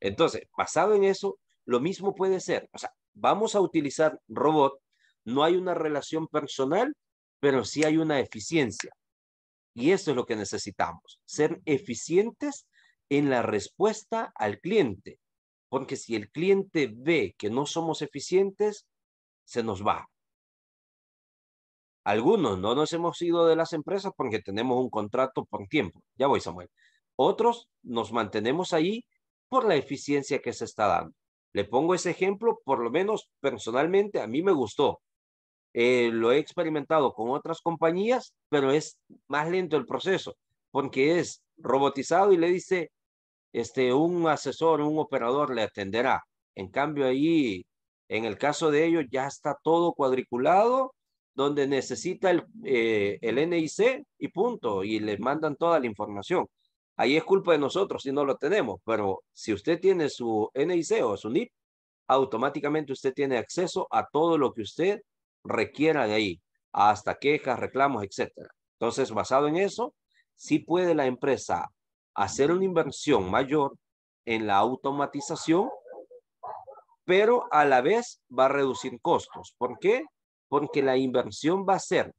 Entonces, basado en eso, lo mismo puede ser. O sea, vamos a utilizar robot. No hay una relación personal, pero sí hay una eficiencia. Y eso es lo que necesitamos, ser eficientes en la respuesta al cliente, porque si el cliente ve que no somos eficientes, se nos va. Algunos no nos hemos ido de las empresas porque tenemos un contrato por tiempo. Ya voy, Samuel. Otros nos mantenemos ahí por la eficiencia que se está dando. Le pongo ese ejemplo, por lo menos personalmente a mí me gustó. Eh, lo he experimentado con otras compañías, pero es más lento el proceso porque es robotizado y le dice, este, un asesor, un operador le atenderá. En cambio, ahí, en el caso de ellos, ya está todo cuadriculado, donde necesita el, eh, el NIC y punto, y le mandan toda la información. Ahí es culpa de nosotros si no lo tenemos, pero si usted tiene su NIC o su NIP, automáticamente usted tiene acceso a todo lo que usted requiera de ahí, hasta quejas, reclamos, etcétera. Entonces, basado en eso, sí puede la empresa hacer una inversión mayor en la automatización, pero a la vez va a reducir costos. ¿Por qué? Porque la inversión va a ser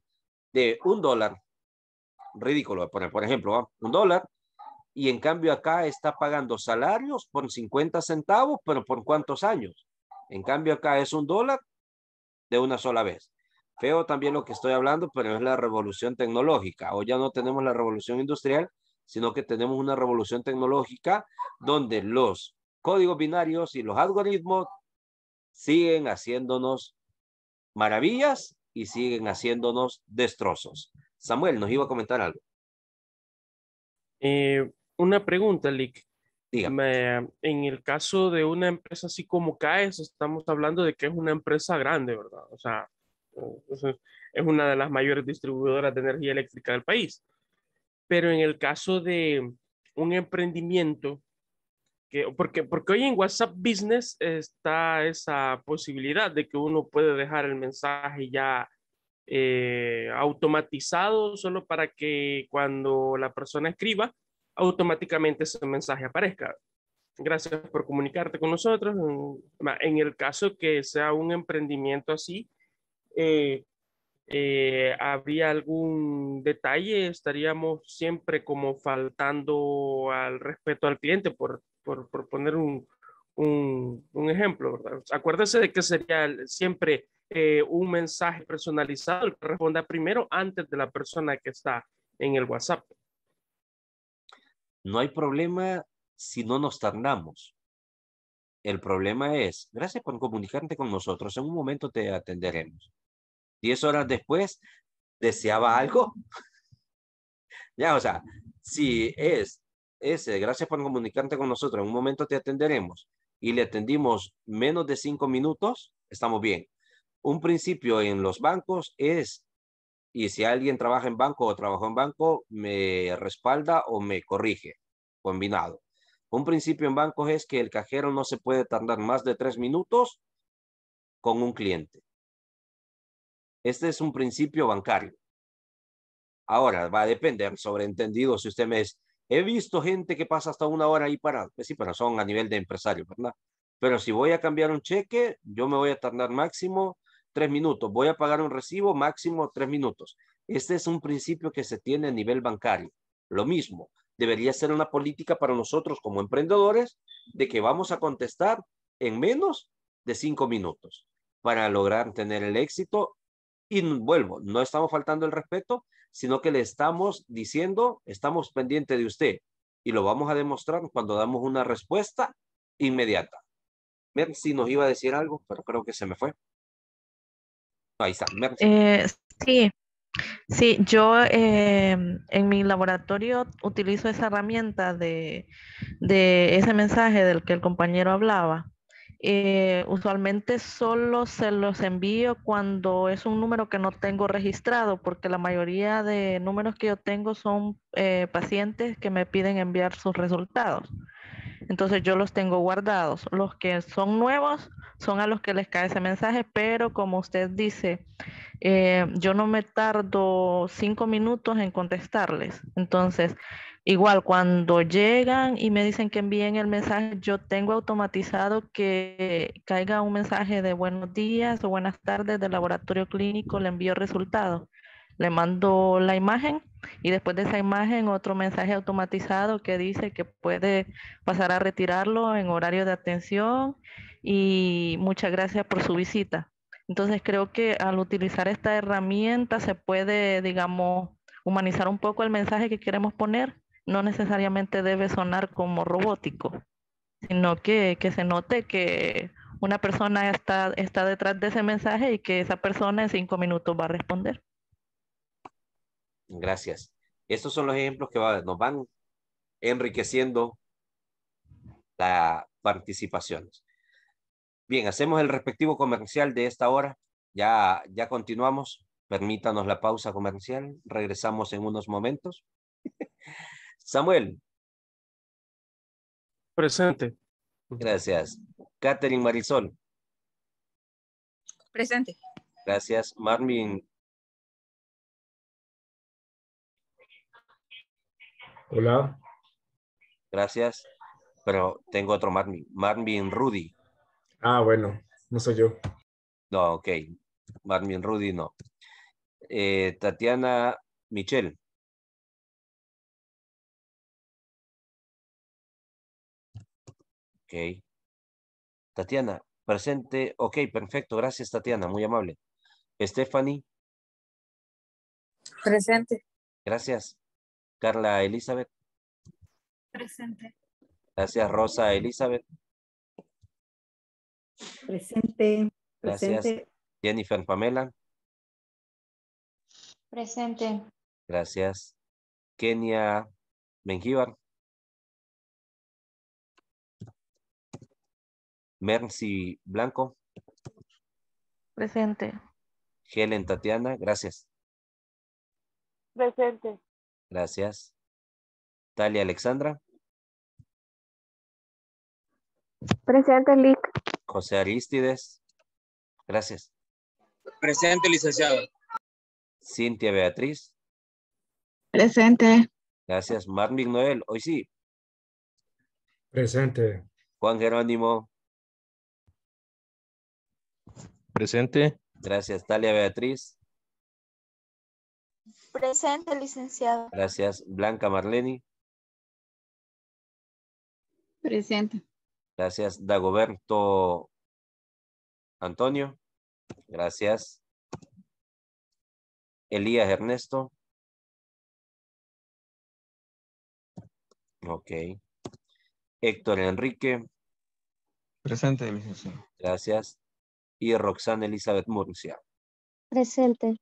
de un dólar, ridículo, por, ejemplo, un dólar, y en cambio acá está pagando salarios por 50 centavos, pero por cuántos años. En cambio acá es un dólar una sola vez. Feo también lo que estoy hablando, pero es la revolución tecnológica. Hoy ya no tenemos la revolución industrial, sino que tenemos una revolución tecnológica donde los códigos binarios y los algoritmos siguen haciéndonos maravillas y siguen haciéndonos destrozos. Samuel, nos iba a comentar algo. Eh, una pregunta, Lick en el caso de una empresa así como CAES, estamos hablando de que es una empresa grande, ¿verdad? O sea, es una de las mayores distribuidoras de energía eléctrica del país. Pero en el caso de un emprendimiento, que, porque, porque hoy en WhatsApp Business está esa posibilidad de que uno puede dejar el mensaje ya eh, automatizado solo para que cuando la persona escriba, automáticamente ese mensaje aparezca. Gracias por comunicarte con nosotros. Mm, en el caso que sea un emprendimiento así, eh, eh, ¿habría algún detalle? ¿Estaríamos siempre como faltando al respeto al cliente por, por, poner un, ejemplo? ¿verdad? Acuérdese de que sería siempre eh, un mensaje personalizado que responda primero antes de la persona que está en el WhatsApp. No hay problema si no nos tardamos. El problema es, gracias por comunicarte con nosotros, en un momento te atenderemos. Diez horas después, deseaba algo. [LAUGHS] ya, o sea, si es ese, gracias por comunicarte con nosotros, en un momento te atenderemos y le atendimos menos de cinco minutos, estamos bien. Un principio en los bancos es y si alguien trabaja en banco o trabajó en banco, me respalda o me corrige, combinado. Un principio en bancos es que el cajero no se puede tardar más de tres minutos con un cliente. Este es un principio bancario. Ahora, va a depender, sobreentendido, si usted me es, he visto gente que pasa hasta una hora ahí para, pues sí, pero son a nivel de empresario, ¿verdad? Pero si voy a cambiar un cheque, yo me voy a tardar máximo tres minutos, voy a pagar un recibo máximo tres minutos. Este es un principio que se tiene a nivel bancario. Lo mismo, debería ser una política para nosotros como emprendedores de que vamos a contestar en menos de cinco minutos para lograr tener el éxito. Y vuelvo, no estamos faltando el respeto, sino que le estamos diciendo, estamos pendientes de usted y lo vamos a demostrar cuando damos una respuesta inmediata. Ver si nos iba a decir algo, pero creo que se me fue. Eh, sí, yo em, en mi laboratorio utilizo esa herramienta de, ese mensaje del que el compañero hablaba. Eh, usualmente solo se los envío cuando es un número que no tengo registrado, porque la mayoría de números que yo tengo son eh, pacientes que me piden enviar sus resultados. Entonces yo los tengo guardados. Los que son nuevos son a los que les cae ese mensaje, pero como usted dice, eh, yo no me tardo cinco minutos en contestarles. Entonces, igual cuando llegan y me dicen que envíen el mensaje, yo tengo automatizado que caiga un mensaje de buenos días o buenas tardes del laboratorio clínico, le envío resultados le mando la imagen y después de esa imagen otro mensaje automatizado que dice que puede pasar a retirarlo en horario de atención y muchas gracias por su visita. Entonces creo que al utilizar esta herramienta se puede, digamos, humanizar un poco el mensaje que queremos poner. No necesariamente debe sonar como robótico, sino que, que se note que una persona está, está detrás de ese mensaje y que esa persona en cinco minutos va a responder. Gracias. Estos son los ejemplos que nos van enriqueciendo la participación. Bien, hacemos el respectivo comercial de esta hora. Ya, ya continuamos. Permítanos la pausa comercial. Regresamos en unos momentos. [LAUGHS] Samuel. Presente. Gracias. Catherine Marisol. Presente. Gracias. Marvin Hola. Gracias. Pero tengo otro Marvin. Marvin Rudy. Ah, bueno, no soy yo. No, ok. Marvin Rudy no. Eh, Tatiana Michelle Ok. Tatiana, presente. Ok, perfecto. Gracias, Tatiana. Muy amable. Stephanie. Presente. Gracias. Carla Elizabeth. Presente. Gracias, Rosa Elizabeth. Presente. Presente. Jennifer Pamela. Presente. Gracias. Kenia Mengíbar. Mercy Blanco. Presente. Helen Tatiana, gracias. Presente. Gracias. Talia Alexandra. Presente, Lic. José Aristides. Gracias. Presente, licenciado. Cintia Beatriz. Presente. Gracias. Marvin Noel, hoy sí. Presente. Juan Jerónimo. Presente. Gracias, Talia Beatriz. Presente, licenciado. Gracias. Blanca Marleni. Presente. Gracias. Dagoberto Antonio. Gracias. Elías Ernesto. Ok. Héctor Enrique. Presente, licenciado. Gracias. Y Roxana Elizabeth Murcia. Presente.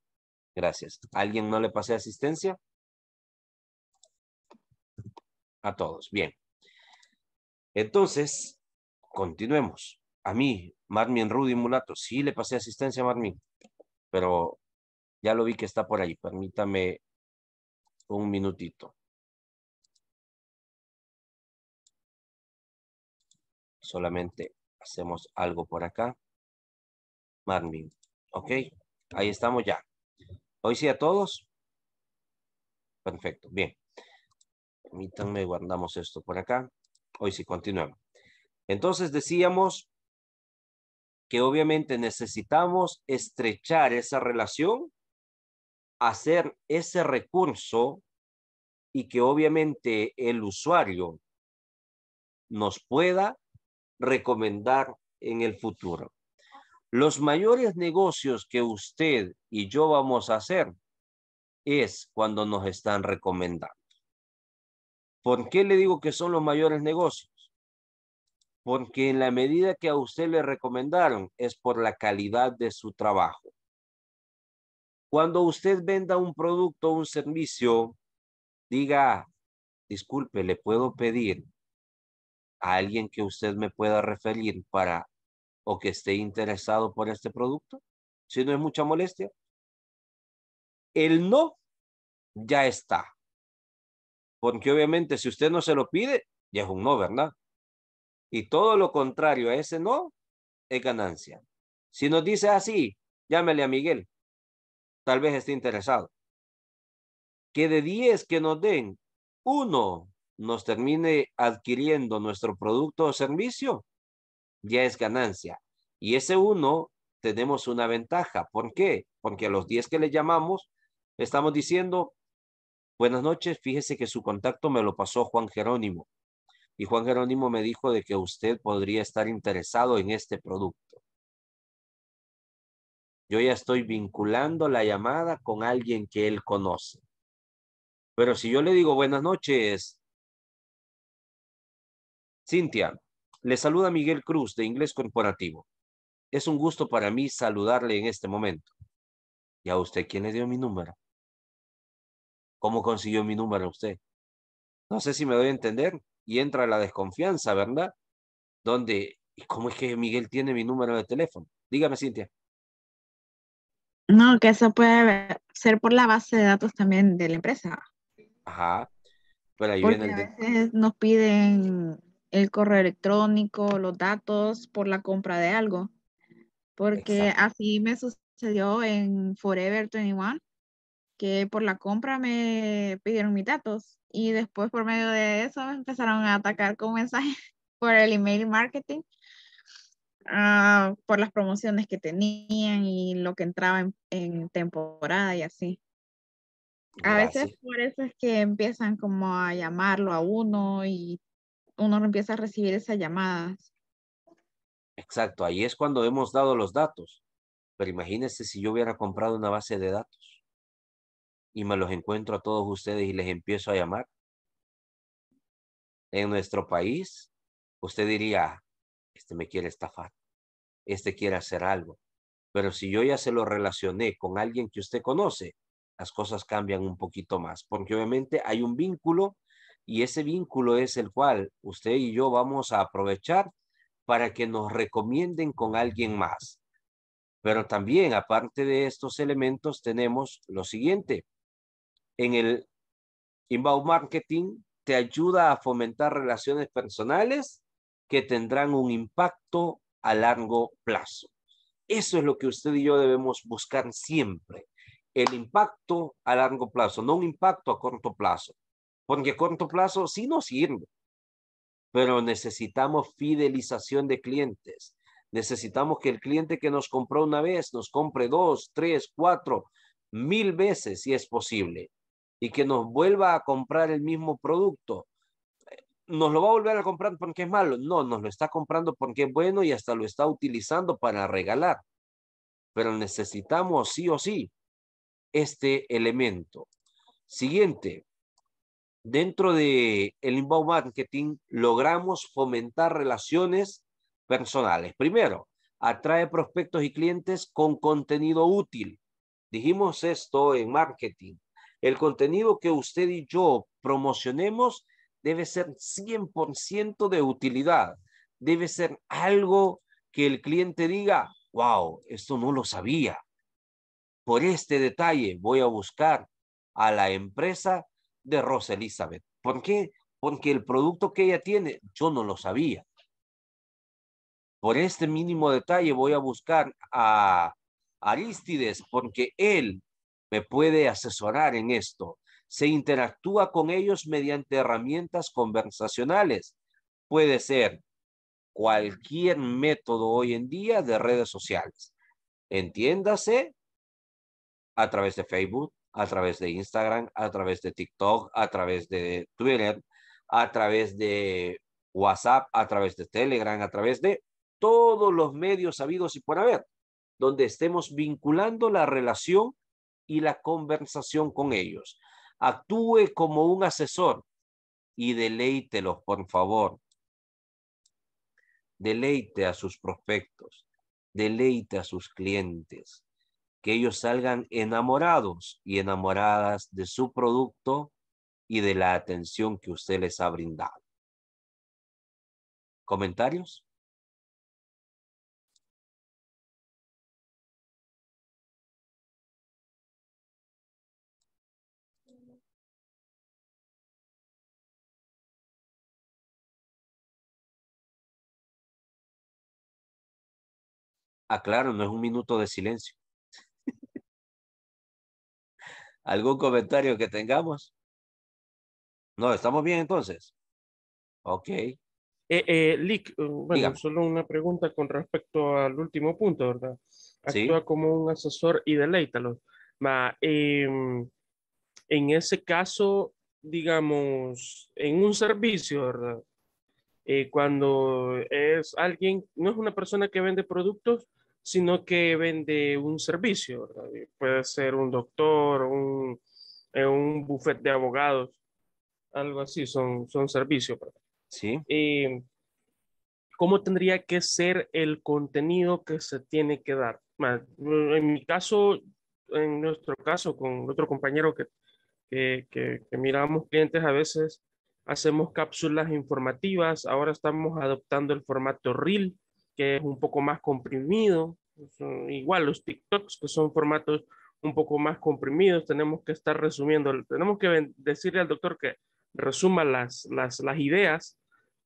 Gracias. ¿Alguien no le pasé asistencia? A todos. Bien. Entonces, continuemos. A mí, Marmin Rudy Mulato, sí le pasé asistencia a Marmin, pero ya lo vi que está por ahí. Permítame un minutito. Solamente hacemos algo por acá. Marmin, ok, ahí estamos ya. ¿Hoy sí a todos? Perfecto, bien. Permítanme, guardamos esto por acá. Hoy sí, continuamos. Entonces decíamos que obviamente necesitamos estrechar esa relación, hacer ese recurso y que obviamente el usuario nos pueda recomendar en el futuro. Los mayores negocios que usted y yo vamos a hacer es cuando nos están recomendando. ¿Por qué le digo que son los mayores negocios? Porque en la medida que a usted le recomendaron es por la calidad de su trabajo. Cuando usted venda un producto o un servicio, diga, disculpe, le puedo pedir a alguien que usted me pueda referir para o que esté interesado por este producto, si no es mucha molestia. El no ya está. Porque obviamente si usted no se lo pide, ya es un no, ¿verdad? Y todo lo contrario a ese no es ganancia. Si nos dice así, ah, llámele a Miguel. Tal vez esté interesado. Que de 10 que nos den, uno nos termine adquiriendo nuestro producto o servicio, ya es ganancia. Y ese uno tenemos una ventaja. ¿Por qué? Porque a los 10 que le llamamos, estamos diciendo, buenas noches, fíjese que su contacto me lo pasó Juan Jerónimo. Y Juan Jerónimo me dijo de que usted podría estar interesado en este producto. Yo ya estoy vinculando la llamada con alguien que él conoce. Pero si yo le digo buenas noches, Cintia, le saluda Miguel Cruz de Inglés Corporativo. Es un gusto para mí saludarle en este momento. ¿Y a usted quién le dio mi número? ¿Cómo consiguió mi número a usted? No sé si me doy a entender. Y entra la desconfianza, ¿verdad? Donde, ¿y cómo es que Miguel tiene mi número de teléfono? Dígame, Cintia. No, que eso puede ser por la base de datos también de la empresa. Ajá. Pero ahí Porque viene el... a veces nos piden el correo electrónico, los datos por la compra de algo. Porque así me sucedió en Forever 21, que por la compra me pidieron mis datos y después por medio de eso empezaron a atacar con mensajes [LAUGHS] por el email marketing, ah, por las promociones que tenían y lo que entraba en, temporada y así. A veces por eso es que empiezan como a llamarlo a uno y uno empieza a recibir esas llamadas. Exacto, ahí es cuando hemos dado los datos. Pero imagínense si yo hubiera comprado una base de datos y me los encuentro a todos ustedes y les empiezo a llamar. En nuestro país, usted diría, ah, este me quiere estafar, este quiere hacer algo. Pero si yo ya se lo relacioné con alguien que usted conoce, las cosas cambian un poquito más, porque obviamente hay un vínculo y ese vínculo es el cual usted y yo vamos a aprovechar para que nos recomienden con alguien más. Pero también, aparte de estos elementos, tenemos lo siguiente. En el inbound marketing te ayuda a fomentar relaciones personales que tendrán un impacto a largo plazo. Eso es lo que usted y yo debemos buscar siempre. El impacto a largo plazo, no un impacto a corto plazo porque a corto plazo sí nos sirve, pero necesitamos fidelización de clientes. Necesitamos que el cliente que nos compró una vez nos compre dos, tres, cuatro, mil veces si es posible y que nos vuelva a comprar el mismo producto. ¿Nos lo va a volver a comprar porque es malo? No, nos lo está comprando porque es bueno y hasta lo está utilizando para regalar. Pero necesitamos sí o sí este elemento. Siguiente, dentro de el inbound marketing logramos fomentar relaciones personales. Primero, atrae prospectos y clientes con contenido útil. Dijimos esto en marketing. El contenido que usted y yo promocionemos debe ser 100% de utilidad. Debe ser algo que el cliente diga, wow, esto no lo sabía. Por este detalle voy a buscar a la empresa de Rosa Elizabeth. ¿Por qué? Porque el producto que ella tiene, yo no lo sabía. Por este mínimo detalle voy a buscar a Aristides porque él me puede asesorar en esto. Se interactúa con ellos mediante herramientas conversacionales. Puede ser cualquier método hoy en día de redes sociales. Entiéndase a través de Facebook, a través de Instagram, a través de TikTok, a través de Twitter, a través de WhatsApp, a través de Telegram, a través de todos los medios sabidos y por haber, donde estemos vinculando la relación y la conversación con ellos. Actúe como un asesor y deleítelos, por favor. Deleite a sus prospectos, deleite a sus clientes, que ellos salgan enamorados y enamoradas de su producto y de la atención que usted les ha brindado. ¿Comentarios? Aclaro, ah, no es un minuto de silencio. ¿Algún comentario que tengamos? No, ¿estamos bien entonces? Ok. Eh, eh Lick, eh, bueno, solo una pregunta con respecto al último punto, ¿verdad? Actúa como un asesor y deleítalo. Ma, em, en ese caso, digamos, en un servicio, ¿verdad? Eh, cuando es alguien, no es una persona que vende productos, sino que vende un servicio, puede ser un doctor, un, eh, un buffet de abogados, algo así, son, son servicios. Sí. ¿Cómo tendría que ser el contenido que se tiene que dar? En mi caso, en nuestro caso, con otro compañero que, que miramos clientes a veces, hacemos cápsulas informativas, ahora estamos adoptando el formato reel, que es un poco más comprimido. igual los TikToks, que son formatos un poco más comprimidos, tenemos que estar resumiendo, tenemos que decirle al doctor que resuma las, las, ideas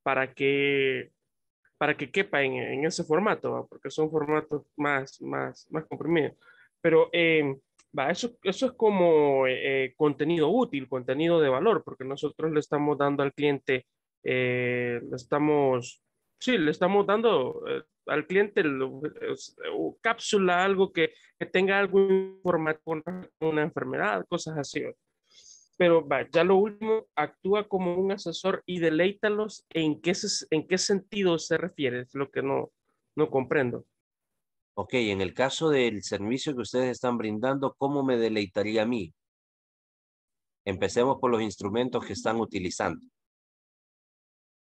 para que, para que quepa en, ese formato, porque son formatos más, más, más comprimidos. Pero eh, va, eso, eso es como eh, eh, contenido útil, contenido de valor, porque nosotros le estamos dando al cliente, le estamos Sí, le estamos dando eh, al cliente una cápsula, algo que, que tenga algo formato, con una enfermedad, cosas así. Pero va, ya lo último, actúa como un asesor y deleítalos en qué, en qué sentido se refiere, es lo que no, no comprendo. Ok, en el caso del servicio que ustedes están brindando, ¿cómo me deleitaría a mí? Empecemos por los instrumentos que están utilizando.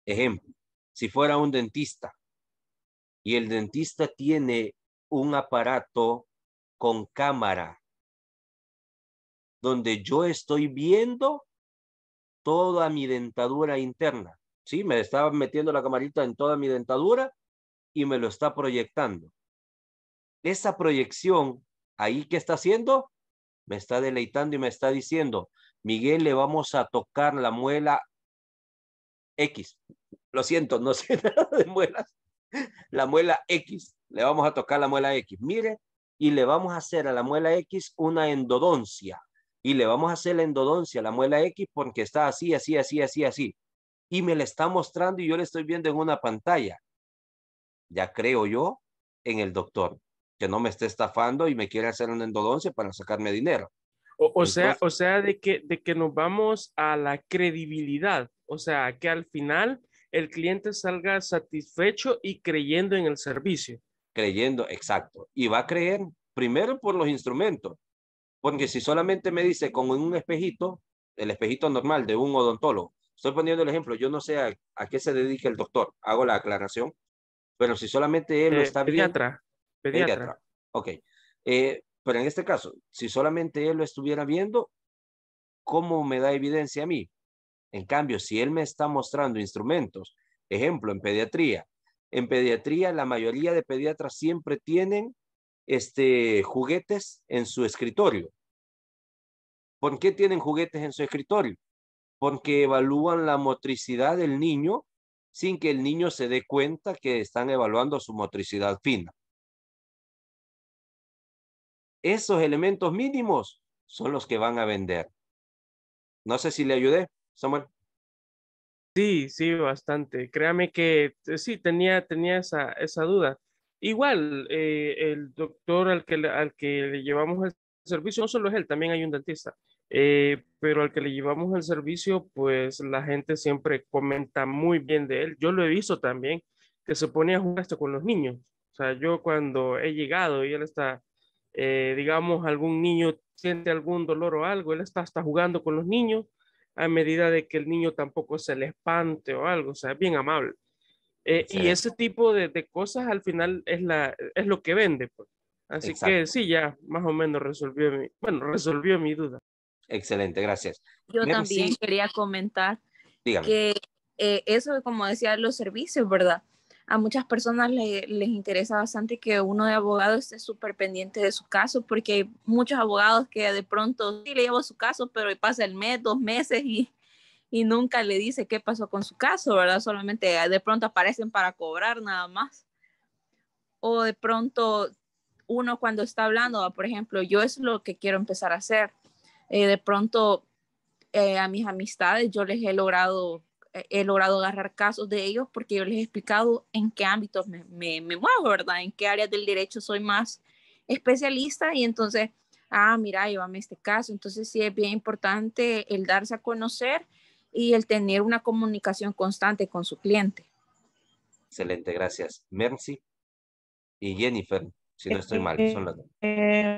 Ejemplo, si fuera un dentista y el dentista tiene un aparato con cámara donde yo estoy viendo toda mi dentadura interna. Sí, me estaba metiendo la camarita en toda mi dentadura y me lo está proyectando. Esa proyección ahí que está haciendo me está deleitando y me está diciendo, Miguel, le vamos a tocar la muela X. Lo siento, no [LAUGHS] sé nada de muelas. La muela X, le vamos a tocar la muela X. Mire, y le vamos a hacer a la muela X una endodoncia. Y le vamos a hacer la endodoncia a la muela X porque está así, así, así, así, así. Y me la está mostrando y yo le estoy viendo en una pantalla. Ya creo yo en el doctor, que no me esté estafando y me quiere hacer una endodoncia para sacarme dinero. O, sea, o sea de, que, de que nos vamos a la credibilidad. O sea, que al final el cliente salga satisfecho y creyendo en el servicio. Creyendo, exacto. Y va a creer primero por los instrumentos, porque si solamente me dice con un espejito, el espejito normal de un odontólogo, estoy poniendo el ejemplo, yo no sé a, qué se dedica el doctor, hago la aclaración, pero si solamente él lo eh, está viendo. Pediatra. Pediatra. Ok. Eh, pero en este caso, si solamente él lo estuviera viendo, ¿cómo me da evidencia a mí? En cambio, si él me está mostrando instrumentos, ejemplo, en pediatría, en pediatría la mayoría de pediatras siempre tienen este, juguetes en su escritorio. ¿Por qué tienen juguetes en su escritorio? Porque evalúan la motricidad del niño sin que el niño se dé cuenta que están evaluando su motricidad fina. Esos elementos mínimos son los que van a vender. No sé si le ayudé. Samuel. Sí, sí, bastante. Créame que eh, sí, tenía, tenía esa, esa duda. Igual, eh, el doctor al que, al que le llevamos el servicio, no solo es él, también hay un dentista, eh, pero al que le llevamos el servicio, pues la gente siempre comenta muy bien de él. Yo lo he visto también, que se pone a jugar con los niños. O sea, yo cuando he llegado y él está, digamos, algún niño siente algún dolor o algo, él está jugando con los niños a medida de que el niño tampoco se le espante o algo, o sea, es bien amable. Eh, y ese tipo de, cosas al final es, la, es lo que vende. Pues. Así que sí, ya más o menos resolvió mi, bueno, resolvió mi duda. Excelente, gracias. Yo también quería comentar que eh, eso, como decía, los servicios, ¿verdad? a muchas personas les interesa bastante que uno de abogados esté súper pendiente de su caso, porque hay muchos abogados que de pronto sí le llevo su caso, pero pasa el mes, dos meses y, nunca le dice qué pasó con su caso, ¿verdad? Solamente ah, de pronto aparecen para cobrar nada más. O de pronto uno cuando está hablando, ah, por ejemplo, yo es lo que quiero empezar a hacer. Eh, de pronto eh, a mis amistades yo les he logrado eh, he logrado agarrar casos de ellos porque yo les he explicado en qué ámbitos me, me, muevo, ¿verdad? En qué áreas del derecho soy más especialista y entonces, ah, mira, llévame este caso. Entonces sí es bien importante el darse a conocer y el tener una comunicación constante con su cliente. Excelente, gracias. Mercy y Jennifer, si no estoy mal, son las dos. Eh, eh,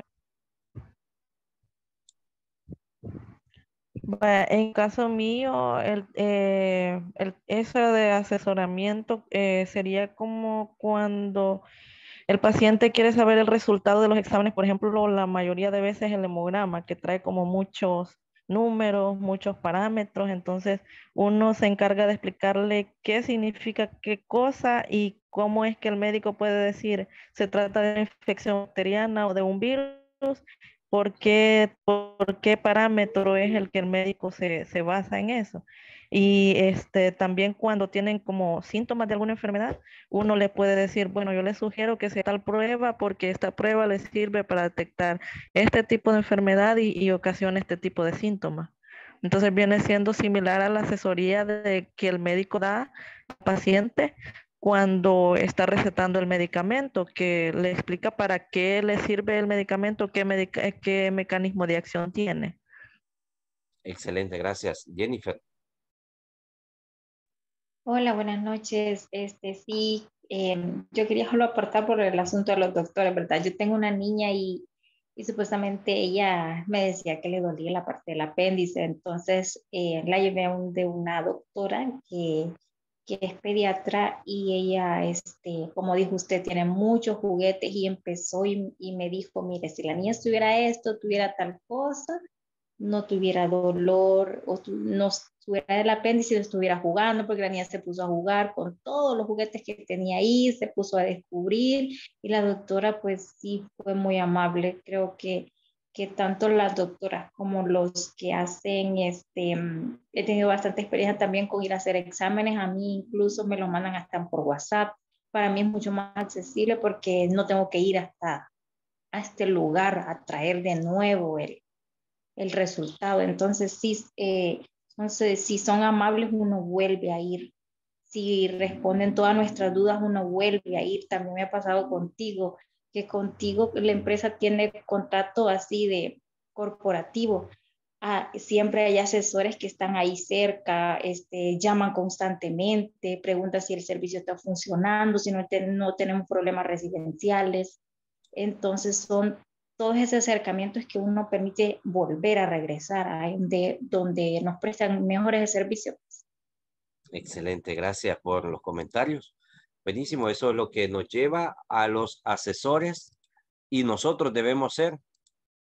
En caso mío, el, eh, eso de asesoramiento eh, sería como cuando el paciente quiere saber el resultado de los exámenes, por ejemplo, la mayoría de veces el hemograma, que trae como muchos números, muchos parámetros, entonces uno se encarga de explicarle qué significa qué cosa y cómo es que el médico puede decir se trata de una infección bacteriana o de un virus por qué, parámetro es el que el médico se, basa en eso. Y este, también cuando tienen como síntomas de alguna enfermedad, uno le puede decir, bueno, yo le sugiero que sea tal prueba porque esta prueba le sirve para detectar este tipo de enfermedad y, ocasiona este tipo de síntomas. Entonces viene siendo similar a la asesoría que el médico da al paciente cuando está recetando el medicamento, que le explica para qué le sirve el medicamento, qué, qué mecanismo de acción tiene. Excelente, gracias. Jennifer. Hola, buenas noches. Este sí, em, yo quería solo aportar por el asunto de los doctores, ¿verdad? Yo tengo una niña y, supuestamente ella me decía que le dolía la parte del apéndice, entonces eh, la llevé a un, de una doctora que que es pediatra y ella, este, como dijo usted, tiene muchos juguetes y empezó y, me dijo, mire, si la niña estuviera esto, tuviera tal cosa, no tuviera dolor o no tuviera el apéndice, no estuviera jugando, porque la niña se puso a jugar con todos los juguetes que tenía ahí, se puso a descubrir y la doctora pues sí fue muy amable, creo que que tanto las doctoras como los que hacen, este, he tenido bastante experiencia también con ir a hacer exámenes, a mí incluso me lo mandan hasta por WhatsApp, para mí es mucho más accesible porque no tengo que ir hasta a este lugar a traer de nuevo el, resultado. Entonces, sí, entonces, eh, si son amables, uno vuelve a ir. Si responden todas nuestras dudas, uno vuelve a ir. También me ha pasado contigo que contigo la empresa tiene contacto así de corporativo. Ah, siempre hay asesores que están ahí cerca, este, llaman constantemente, preguntan si el servicio está funcionando, si no, tenemos problemas residenciales. Entonces son todos esos acercamientos que uno permite volver a regresar a donde nos prestan mejores servicios. Excelente, gracias por los comentarios. Buenísimo, eso es lo que nos lleva a los asesores y nosotros debemos ser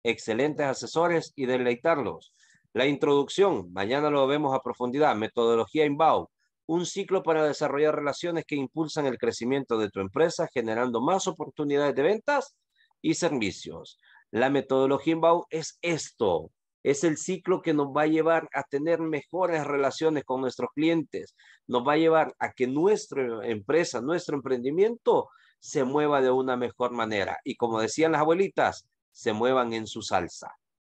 excelentes asesores y deleitarlos. La introducción, mañana lo vemos a profundidad, metodología inbound, un ciclo para desarrollar relaciones que impulsan el crecimiento de tu empresa, generando más oportunidades de ventas y servicios. La metodología inbound es esto, es el ciclo que nos va a llevar a tener mejores relaciones con nuestros clientes, nos va a llevar a que nuestra empresa, nuestro emprendimiento se mueva de una mejor manera. Y como decían las abuelitas, se muevan en su salsa,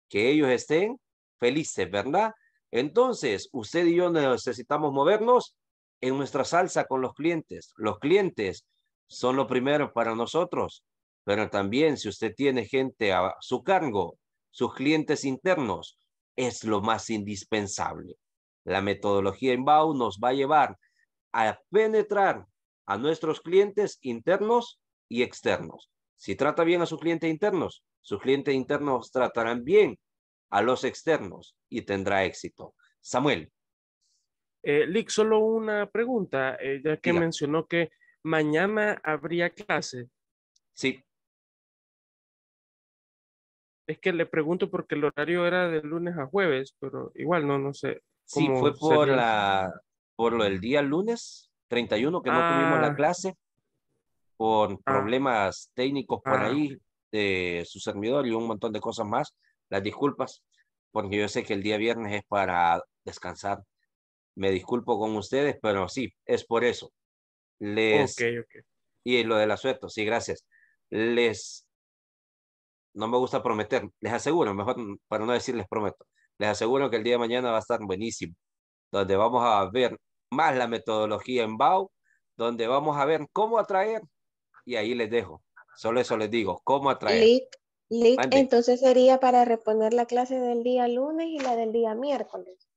que ellos estén felices, ¿verdad? Entonces, usted y yo necesitamos movernos en nuestra salsa con los clientes. Los clientes son lo primero para nosotros, pero también si usted tiene gente a su cargo sus clientes internos, es lo más indispensable. La metodología inbound nos va a llevar a penetrar a nuestros clientes internos y externos. Si trata bien a sus clientes internos, sus clientes internos tratarán bien a los externos y tendrá éxito. Samuel. Eh, Lick, solo una pregunta, eh, ya que mencionó que mañana habría clase. Sí es que le pregunto porque el horario era de lunes a jueves, pero igual no, no sé. Sí, fue por, la, por lo del día lunes 31 que no tuvimos la ah. clase por ah. problemas técnicos por ah, ahí de su servidor y un montón de cosas más. Las disculpas, porque yo sé que el día viernes es para descansar. Me disculpo con ustedes, pero sí, es por eso. Les... ok. Y lo del asueto, sí, gracias. Les no me gusta prometer, les aseguro, mejor para no decirles prometo, les aseguro que el día de mañana va a estar buenísimo, donde vamos a ver más la metodología en BAU, donde vamos a ver cómo atraer, y ahí les dejo, solo eso les digo, cómo atraer. entonces sería para reponer la clase del día lunes y la del día miércoles,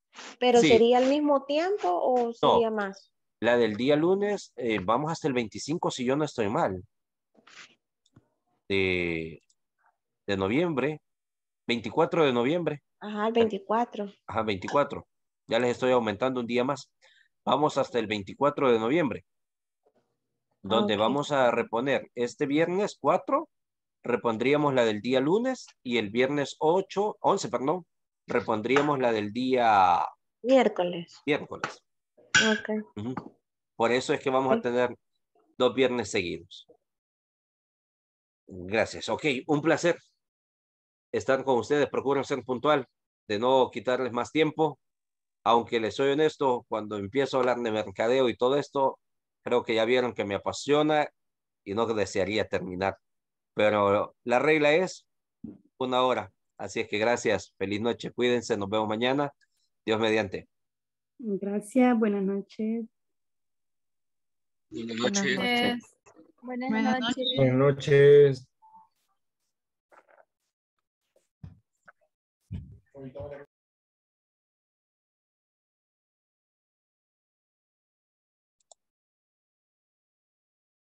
pero ¿sería al mismo tiempo o sería más? La del día lunes, eh, vamos hasta el 25 si yo no estoy mal. Eh, de noviembre, 24 de noviembre. Ajá, el 24. Ajá, 24. Ya les estoy aumentando un día más. Vamos hasta el 24 de noviembre, donde vamos a reponer este viernes 4, repondríamos la del día lunes y el viernes 8, 11, perdón, repondríamos la del día... Miércoles. Miércoles. Por eso es que vamos a tener dos viernes seguidos. Gracias. Ok, un placer están con ustedes, procuran ser puntual, de no quitarles más tiempo. Aunque les soy honesto, cuando empiezo a hablar de mercadeo y todo esto, creo que ya vieron que me apasiona y no desearía terminar. Pero la regla es una hora. Así es que gracias, feliz noche, cuídense, nos vemos mañana. Dios mediante. Gracias, Buenas noches. Buenas noches. Buenas noches. Buenas noches. or you don't have